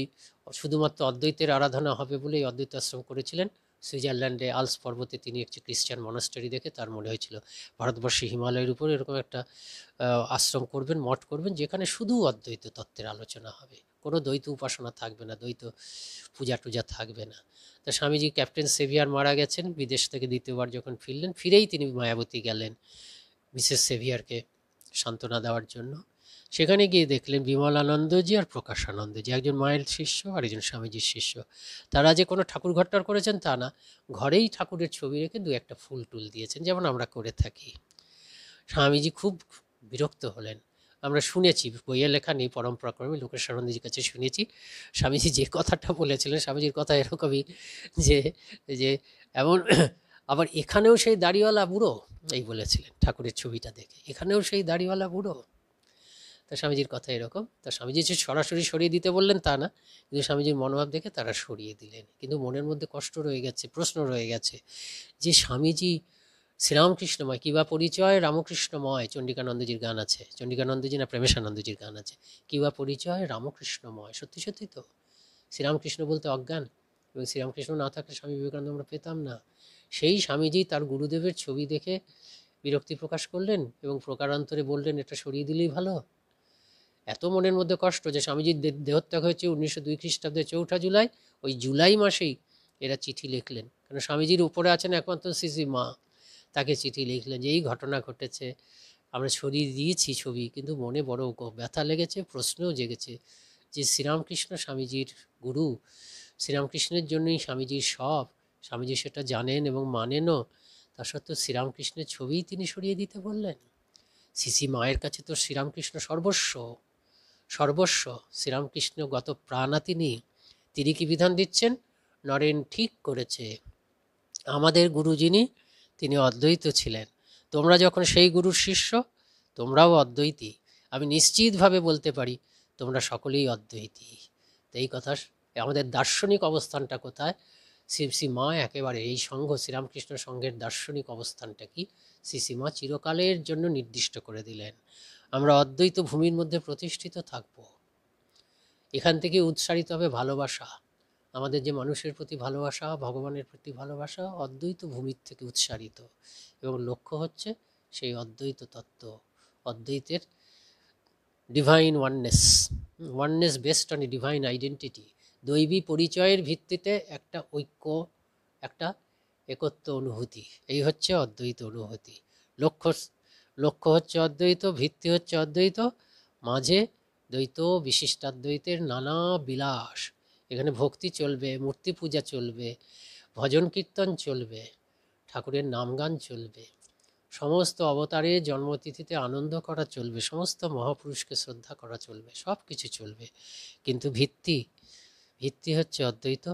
শুধুমাত্র অদ্বৈতের আরাধনা হবে বলেই অদ্বৈত আশ্রম করেছিলেন সুইজারল্যান্ডে আলস পর্বতে তিনি একটি খ্রিস্টান মনাস্টারি দেখে তার মনে হয়েছিল ভারতবর্ষে হিমালয়ের উপরে এরকম একটা আশ্রম করবেন মঠ করবেন যেখানে শুধু অদ্বৈত তত্ত্বের আলোচনা হবে কোনো দ্বৈত উপাসনা থাকবে না দ্বৈত পূজা টুজা থাকবে না তো স্বামীজি ক্যাপ্টেন সেভিয়ার মারা গেছেন বিদেশ থেকে দ্বিতীয়বার যখন ফিরলেন ফিরেই তিনি মায়াবতী গেলেন মিসেস সেভিয়ারকে সান্ত্বনা দেওয়ার জন্য সেখানে গিয়ে দেখলেন বিমল আনন্দজি আর প্রকাশ আনন্দজি একজন মায়ের শিষ্য আর একজন স্বামীজির শিষ্য তারা যে কোনো ঠাকুর ঘরটার করেছেন তা না ঘরেই ঠাকুরের ছবি রেখে দু একটা ফুল টুল দিয়েছেন যেমন আমরা করে থাকি স্বামীজি খুব বিরক্ত হলেন আমরা শুনেছি বইয়ে লেখা নেই পরম্পরাক্রমে লোকেশানন্দজির কাছে শুনেছি স্বামীজি যে কথাটা বলেছিলেন স্বামীজির কথা এরকমই যে যে এমন আবার এখানেও সেই দাড়িওয়ালা বুড়ো এই বলেছিলেন ঠাকুরের ছবিটা দেখে এখানেও সেই দাড়িওয়ালা বুড়ো তা স্বামীজির কথা এরকম তা স্বামীজি যে সরাসরি সরিয়ে দিতে বললেন তা না কিন্তু স্বামীজির মনোভাব দেখে তারা সরিয়ে দিলেন কিন্তু মনের মধ্যে কষ্ট রয়ে গেছে প্রশ্ন রয়ে গেছে যে স্বামীজি শ্রীরামকৃষ্ণময় কিবা পরিচয় রামকৃষ্ণময় চণ্ডিকানন্দজির গান আছে চণ্ডিকানন্দজি না প্রেমেশানন্দজির গান আছে কিবা পরিচয় রামকৃষ্ণময় সত্যি সত্যি তো শ্রীরামকৃষ্ণ বলতে অজ্ঞান এবং শ্রীরামকৃষ্ণ না থাকলে স্বামী বিবেকানন্দ আমরা পেতাম না সেই স্বামীজি তার গুরুদেবের ছবি দেখে বিরক্তি প্রকাশ করলেন এবং প্রকারান্তরে বললেন এটা সরিয়ে দিলেই ভালো এত মনের মধ্যে কষ্ট যে স্বামীজির দেহত্যাগ হয়েছে উনিশশো দুই খ্রিস্টাব্দে চৌঠা জুলাই ওই জুলাই মাসেই এরা চিঠি লিখলেন কারণ স্বামীজির উপরে আছেন একমাত্র শ্রী মা তাকে চিঠি লিখলেন যে এই ঘটনা ঘটেছে আমরা সরিয়ে দিয়েছি ছবি কিন্তু মনে বড় ব্যথা লেগেছে প্রশ্নও জেগেছে যে শ্রীরামকৃষ্ণ স্বামীজির গুরু শ্রীরামকৃষ্ণের জন্যই স্বামীজির সব স্বামীজি সেটা জানেন এবং মানেনও তা সত্ত্বেও শ্রীরামকৃষ্ণের ছবিই তিনি সরিয়ে দিতে বললেন শিশি মায়ের কাছে তো শ্রীরামকৃষ্ণ সর্বস্ব সর্বস্ব শ্রীরামকৃষ্ণ গত প্রাণা তিনি তিনি কি বিধান দিচ্ছেন নরেন ঠিক করেছে আমাদের গুরু যিনি তিনি অদ্বৈত ছিলেন তোমরা যখন সেই গুরুর শিষ্য তোমরাও অদ্বৈতী আমি নিশ্চিতভাবে বলতে পারি তোমরা সকলেই অদ্বৈতী তো এই কথা আমাদের দার্শনিক অবস্থানটা কোথায় শ্রী মা একেবারে এই সংঘ শ্রীরামকৃষ্ণ সংঘের দার্শনিক অবস্থানটা কি মা চিরকালের জন্য নির্দিষ্ট করে দিলেন আমরা অদ্বৈত ভূমির মধ্যে প্রতিষ্ঠিত থাকব এখান থেকে উৎসারিত হবে ভালোবাসা আমাদের যে মানুষের প্রতি ভালোবাসা ভগবানের প্রতি ভালোবাসা অদ্বৈত ভূমির থেকে উৎসারিত এবং লক্ষ্য হচ্ছে সেই অদ্বৈত তত্ত্ব অদ্বৈতের divine oneness oneness based on divine identity দৈবী পরিচয়ের ভিত্তিতে একটা ঐক্য একটা একত্ব অনুভূতি এই হচ্ছে অদ্বৈত অনুভূতি লক্ষ্য লক্ষ্য হচ্ছে অদ্বৈত ভিত্তি হচ্ছে অদ্বৈত মাঝে দ্বৈত বিশিষ্টাদ্বৈতের নানা বিলাস এখানে ভক্তি চলবে মূর্তি পূজা চলবে ভজন কীর্তন চলবে ঠাকুরের নামগান চলবে সমস্ত অবতারে জন্মতিথিতে আনন্দ করা চলবে সমস্ত মহাপুরুষকে শ্রদ্ধা করা চলবে সব কিছু চলবে কিন্তু ভিত্তি ভিত্তি হচ্ছে অদ্বৈত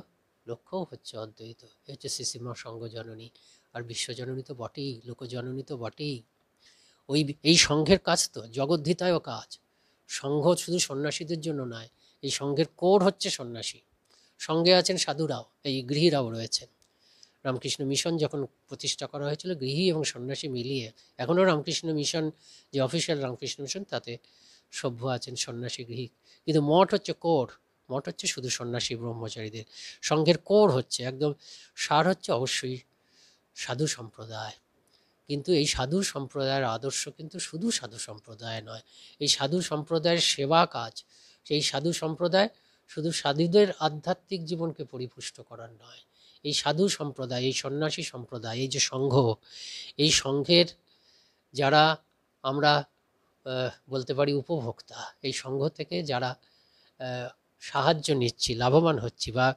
লক্ষ্যও হচ্ছে অদ্বৈত এ হচ্ছে শিশিমা সঙ্গজননী আর বিশ্বজননী তো বটেই লোকজননী তো বটেই ওই এই সংঘের কাজ তো জগদ্ধিতায়ও কাজ সংঘ শুধু সন্ন্যাসীদের জন্য নয় এই সংঘের কোর হচ্ছে সন্ন্যাসী সঙ্গে আছেন সাধুরাও এই গৃহীরাও রয়েছেন রামকৃষ্ণ মিশন যখন প্রতিষ্ঠা করা হয়েছিল গৃহী এবং সন্ন্যাসী মিলিয়ে এখনও রামকৃষ্ণ মিশন যে অফিসিয়াল রামকৃষ্ণ মিশন তাতে সভ্য আছেন সন্ন্যাসী গৃহী কিন্তু মঠ হচ্ছে কোর মঠ হচ্ছে শুধু সন্ন্যাসী ব্রহ্মচারীদের সঙ্ঘের কোর হচ্ছে একদম সার হচ্ছে অবশ্যই সাধু সম্প্রদায় কিন্তু এই সাধু সম্প্রদায়ের আদর্শ কিন্তু শুধু সাধু সম্প্রদায় নয় এই সাধু সম্প্রদায়ের সেবা কাজ সেই সাধু সম্প্রদায় শুধু সাধুদের আধ্যাত্মিক জীবনকে পরিপুষ্ট করার নয় এই সাধু সম্প্রদায় এই সন্ন্যাসী সম্প্রদায় এই যে সংঘ এই সংঘের যারা আমরা বলতে পারি উপভোক্তা এই সংঘ থেকে যারা সাহায্য নিচ্ছি লাভবান হচ্ছি বা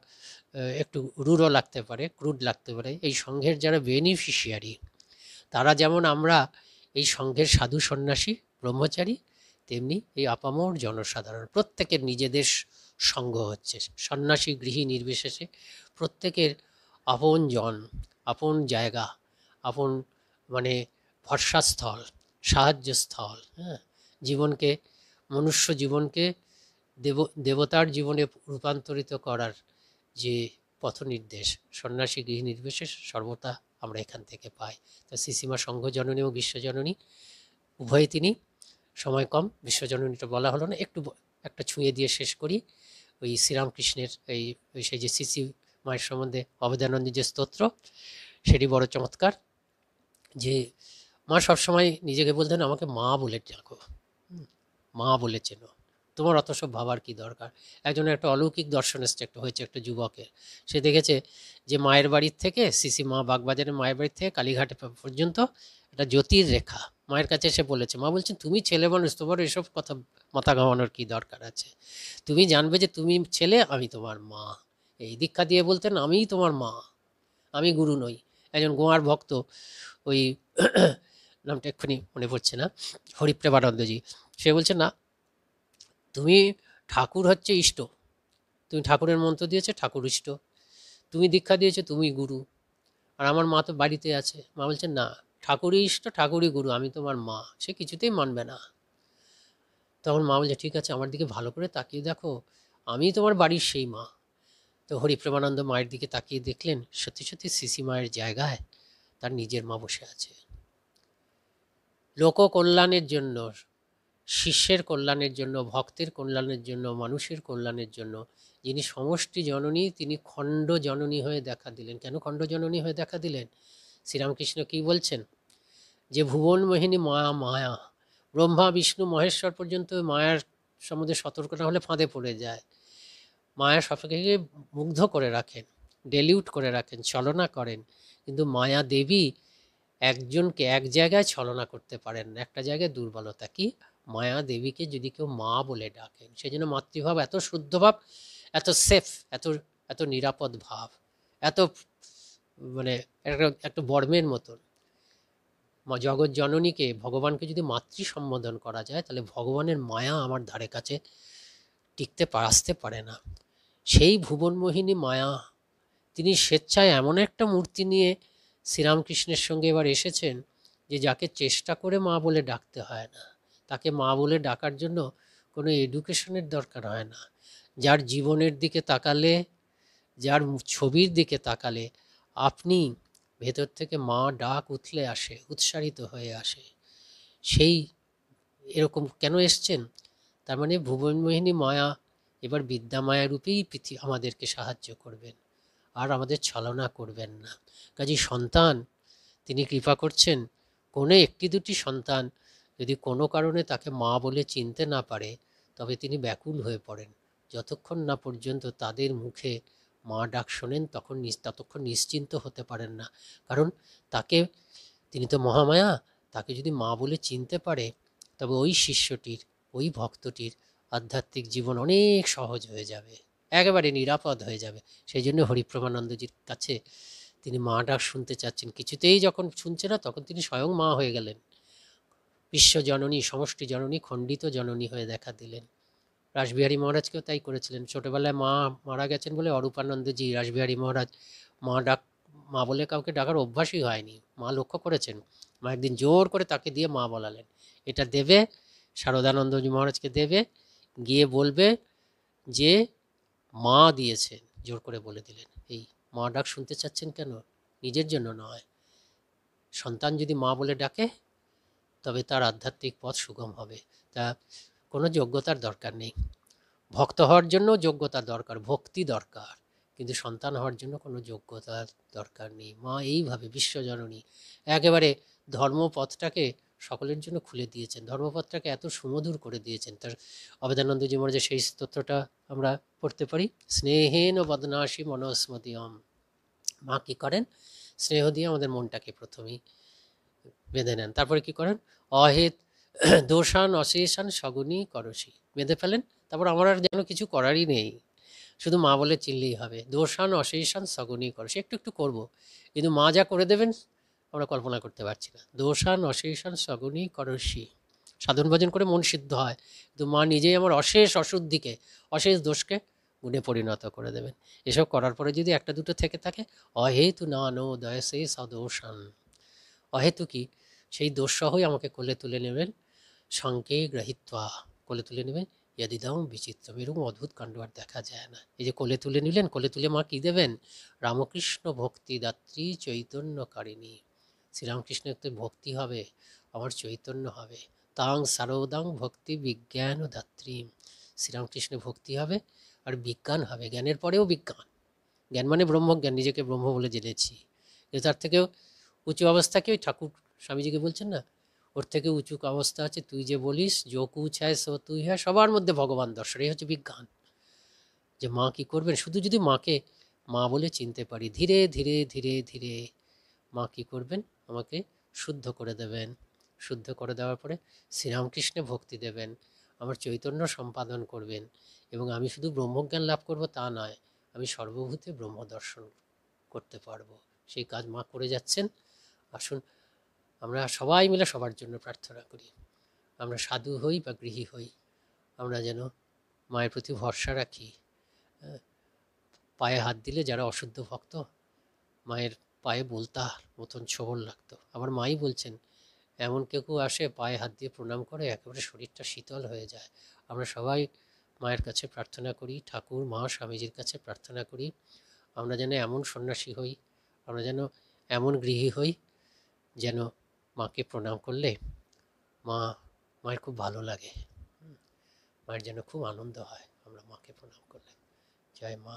একটু রুড়ো লাগতে পারে ক্রুড লাগতে পারে এই সংঘের যারা বেনিফিশিয়ারি তারা যেমন আমরা এই সংঘের সাধু সন্ন্যাসী ব্রহ্মচারী তেমনি এই আপামর জনসাধারণ প্রত্যেকের নিজেদের সঙ্গ হচ্ছে সন্ন্যাসী গৃহী নির্বিশেষে প্রত্যেকের আপন জন আপন জায়গা আপন মানে ভরসাস্থল সাহায্যস্থল হ্যাঁ জীবনকে মনুষ্য জীবনকে দেব দেবতার জীবনে রূপান্তরিত করার যে পথ নির্দেশ সন্ন্যাসী গৃহী নির্বিশেষ সর্বতা আমরা এখান থেকে পাই তো সিসিমা সঙ্ঘজননী ও বিশ্বজননী উভয়ে তিনি সময় কম বিশ্বজননীটা বলা হলো না একটু একটা ছুঁয়ে দিয়ে শেষ করি ওই শ্রীরামকৃষ্ণের এই সেই যে শিশি মায়ের সম্বন্ধে অবেদানন্দের যে স্তোত্র সেটি বড় চমৎকার যে মা সবসময় নিজেকে বলতেন আমাকে মা বলে ডাকো মা বলে চেনো তোমার অত সব ভাবার কি দরকার একজন একটা অলৌকিক দর্শন এসছে একটা হয়েছে একটা যুবকের সে দেখেছে যে মায়ের বাড়ির থেকে শিশি মা বাগবাজারের মায়ের বাড়ির থেকে কালীঘাট পর্যন্ত এটা জ্যোতির রেখা মায়ের কাছে এসে বলেছে মা বলছেন তুমি ছেলে মানুষ তোমার এসব কথা মাথা ঘামানোর কি দরকার আছে তুমি জানবে যে তুমি ছেলে আমি তোমার মা এই দীক্ষা দিয়ে বলতেন আমিই তোমার মা আমি গুরু নই একজন গোয়ার ভক্ত ওই নামটা এক্ষুনি মনে পড়ছে না হরিপ্রেমানন্দজি সে বলছে না তুমি ঠাকুর হচ্ছে ইষ্ট তুমি ঠাকুরের মন্ত্র দিয়েছে ঠাকুর ইষ্ট তুমি দীক্ষা দিয়েছো তুমি গুরু আর আমার মা তো বাড়িতে আছে মা বলছেন না ঠাকুরই ইষ্ট ঠাকুরই গুরু আমি তোমার মা সে কিছুতেই মানবে না তখন মা বলছে ঠিক আছে আমার দিকে ভালো করে তাকিয়ে দেখো আমি তোমার বাড়ির সেই মা তো হরিপ্রেমানন্দ মায়ের দিকে তাকিয়ে দেখলেন সত্যি সত্যি সিসি মায়ের জায়গায় তার নিজের মা বসে আছে লোককল্যাণের জন্য শিষ্যের কল্যাণের জন্য ভক্তের কল্যাণের জন্য মানুষের কল্যাণের জন্য যিনি সমষ্টি জননী তিনি খণ্ড জননী হয়ে দেখা দিলেন কেন খণ্ড জননী হয়ে দেখা দিলেন শ্রীরামকৃষ্ণ কি বলছেন যে ভুবন মোহিনী মায়া মায়া ব্রহ্মা বিষ্ণু মহেশ্বর পর্যন্ত মায়ার সম্বন্ধে সতর্ক না হলে ফাঁদে পড়ে যায় মায়া সবকে মুগ্ধ করে রাখেন ডেলিউট করে রাখেন ছলনা করেন কিন্তু মায়া দেবী একজনকে এক জায়গায় ছলনা করতে পারেন একটা জায়গায় দুর্বলতা কি মায়া দেবীকে যদি কেউ মা বলে ডাকেন সেই জন্য মাতৃভাব এত শুদ্ধ ভাব এত সেফ এত এত নিরাপদ ভাব এত মানে একটা একটা বর্মের মতন জগৎ জননীকে ভগবানকে যদি মাতৃ সম্বোধন করা যায় তাহলে ভগবানের মায়া আমার ধারে কাছে টিকতে আসতে পারে না সেই ভুবনমোহিনী মায়া তিনি স্বেচ্ছায় এমন একটা মূর্তি নিয়ে শ্রীরামকৃষ্ণের সঙ্গে এবার এসেছেন যে যাকে চেষ্টা করে মা বলে ডাকতে হয় না তাকে মা বলে ডাকার জন্য কোনো এডুকেশনের দরকার হয় না যার জীবনের দিকে তাকালে যার ছবির দিকে তাকালে আপনি ভেতর থেকে মা ডাক উথলে আসে উৎসাহিত হয়ে আসে সেই এরকম কেন এসছেন তার মানে ভুবনমোহিনী মায়া এবার বিদ্যামায়া রূপেই পৃথি আমাদেরকে সাহায্য করবেন আর আমাদের ছলনা করবেন না কাজী সন্তান তিনি কৃপা করছেন কোনো একটি দুটি সন্তান যদি কোনো কারণে তাকে মা বলে চিনতে না পারে তবে তিনি ব্যাকুল হয়ে পড়েন যতক্ষণ না পর্যন্ত তাদের মুখে মা ডাক শোনেন তখন ততক্ষণ নিশ্চিন্ত হতে পারেন না কারণ তাকে তিনি তো মহামায়া তাকে যদি মা বলে চিনতে পারে তবে ওই শিষ্যটির ওই ভক্তটির আধ্যাত্মিক জীবন অনেক সহজ হয়ে যাবে একেবারে নিরাপদ হয়ে যাবে সেই জন্য হরিপ্রমানন্দজির কাছে তিনি মা ডাক শুনতে চাচ্ছেন কিছুতেই যখন শুনছে না তখন তিনি স্বয়ং মা হয়ে গেলেন বিশ্বজননী সমষ্টি জননী খণ্ডিত জননী হয়ে দেখা দিলেন রাসবিহারী মহারাজকেও তাই করেছিলেন ছোটোবেলায় মা মারা গেছেন বলে অরূপানন্দজি রাসবিহারী মহারাজ মা ডাক মা বলে কাউকে ডাকার অভ্যাসই হয়নি মা লক্ষ্য করেছেন মা একদিন জোর করে তাকে দিয়ে মা বলালেন এটা দেবে শারদানন্দজি মহারাজকে দেবে গিয়ে বলবে যে মা দিয়েছেন জোর করে বলে দিলেন এই মা ডাক শুনতে চাচ্ছেন কেন নিজের জন্য নয় সন্তান যদি মা বলে ডাকে তবে তার আধ্যাত্মিক পথ সুগম হবে তা কোনো যোগ্যতার দরকার নেই ভক্ত হওয়ার জন্য যোগ্যতা দরকার ভক্তি দরকার কিন্তু সন্তান হওয়ার জন্য কোনো যোগ্যতার দরকার নেই মা এইভাবে বিশ্বজননী একেবারে ধর্মপথটাকে সকলের জন্য খুলে দিয়েছেন ধর্মপথটাকে এত সুমধুর করে দিয়েছেন তার অবেদানন্দজি মহারাজের সেই স্তোত্রটা আমরা পড়তে পারি স্নেহেন ও বদনাশী মনস্মতিয়ম মা কী করেন স্নেহ দিয়ে আমাদের মনটাকে প্রথমেই বেঁধে নেন তারপরে কি করেন অহেত দোষান অশেষান সগুনি করসি বেঁধে ফেলেন তারপর আমার আর যেন কিছু করারই নেই শুধু মা বলে চিনলেই হবে দোষান অশেষান সগুনি করসি একটু একটু করব। কিন্তু মা যা করে দেবেন আমরা কল্পনা করতে পারছি না দোষান অশেষান সগুনি করসি সাধন ভজন করে মন সিদ্ধ হয় কিন্তু মা নিজেই আমার অশেষ অশুদ্ধিকে অশেষ দোষকে গুণে পরিণত করে দেবেন এসব করার পরে যদি একটা দুটো থেকে থাকে অহেতু না নো দয়সে সদোষান অহেতু কি সেই দোষসহই আমাকে কোলে তুলে নেবেন সঙ্গে গ্রহিত্বা কোলে তুলে নেবেন ইয়াদিদাম বিচিত্রম এরকম অদ্ভুত কাণ্ড আর দেখা যায় না এই যে কোলে তুলে নিলেন কোলে তুলে মা কী দেবেন রামকৃষ্ণ ভক্তি দাত্রী চৈতন্যকারিণী শ্রীরামকৃষ্ণের তো ভক্তি হবে আমার চৈতন্য হবে তাং সারদাং ভক্তি বিজ্ঞান ও দাত্রী শ্রীরামকৃষ্ণে ভক্তি হবে আর বিজ্ঞান হবে জ্ঞানের পরেও বিজ্ঞান জ্ঞান মানে ব্রহ্মজ্ঞান নিজেকে ব্রহ্ম বলে জেনেছি কিন্তু তার থেকেও উঁচু ওই ঠাকুর স্বামীজিকে বলছেন না ওর থেকে উঁচু অবস্থা আছে তুই যে বলিস যোগ উছায় সো তুই হ্যাঁ সবার মধ্যে ভগবান দর্শন এই হচ্ছে বিজ্ঞান যে মা কি করবেন শুধু যদি মাকে মা বলে চিনতে পারি ধীরে ধীরে ধীরে ধীরে মা কি করবেন আমাকে শুদ্ধ করে দেবেন শুদ্ধ করে দেওয়ার পরে শ্রীরামকৃষ্ণে ভক্তি দেবেন আমার চৈতন্য সম্পাদন করবেন এবং আমি শুধু ব্রহ্মজ্ঞান লাভ করব তা নয় আমি সর্বভূতে ব্রহ্ম দর্শন করতে পারবো সেই কাজ মা করে যাচ্ছেন আসুন আমরা সবাই মিলে সবার জন্য প্রার্থনা করি আমরা সাধু হই বা গৃহী হই আমরা যেন মায়ের প্রতি ভরসা রাখি পায়ে হাত দিলে যারা অশুদ্ধ ভক্ত মায়ের পায়ে বলতা মতন ছোবল লাগতো আবার মাই বলছেন এমন কেউ কেউ আসে পায়ে হাত দিয়ে প্রণাম করে একেবারে শরীরটা শীতল হয়ে যায় আমরা সবাই মায়ের কাছে প্রার্থনা করি ঠাকুর মা স্বামীজির কাছে প্রার্থনা করি আমরা যেন এমন সন্ন্যাসী হই আমরা যেন এমন গৃহী হই যেন মাকে প্রণাম করলে মা মায়ের খুব ভালো লাগে মায়ের যেন খুব আনন্দ হয় আমরা মাকে প্রণাম করলে জয় মা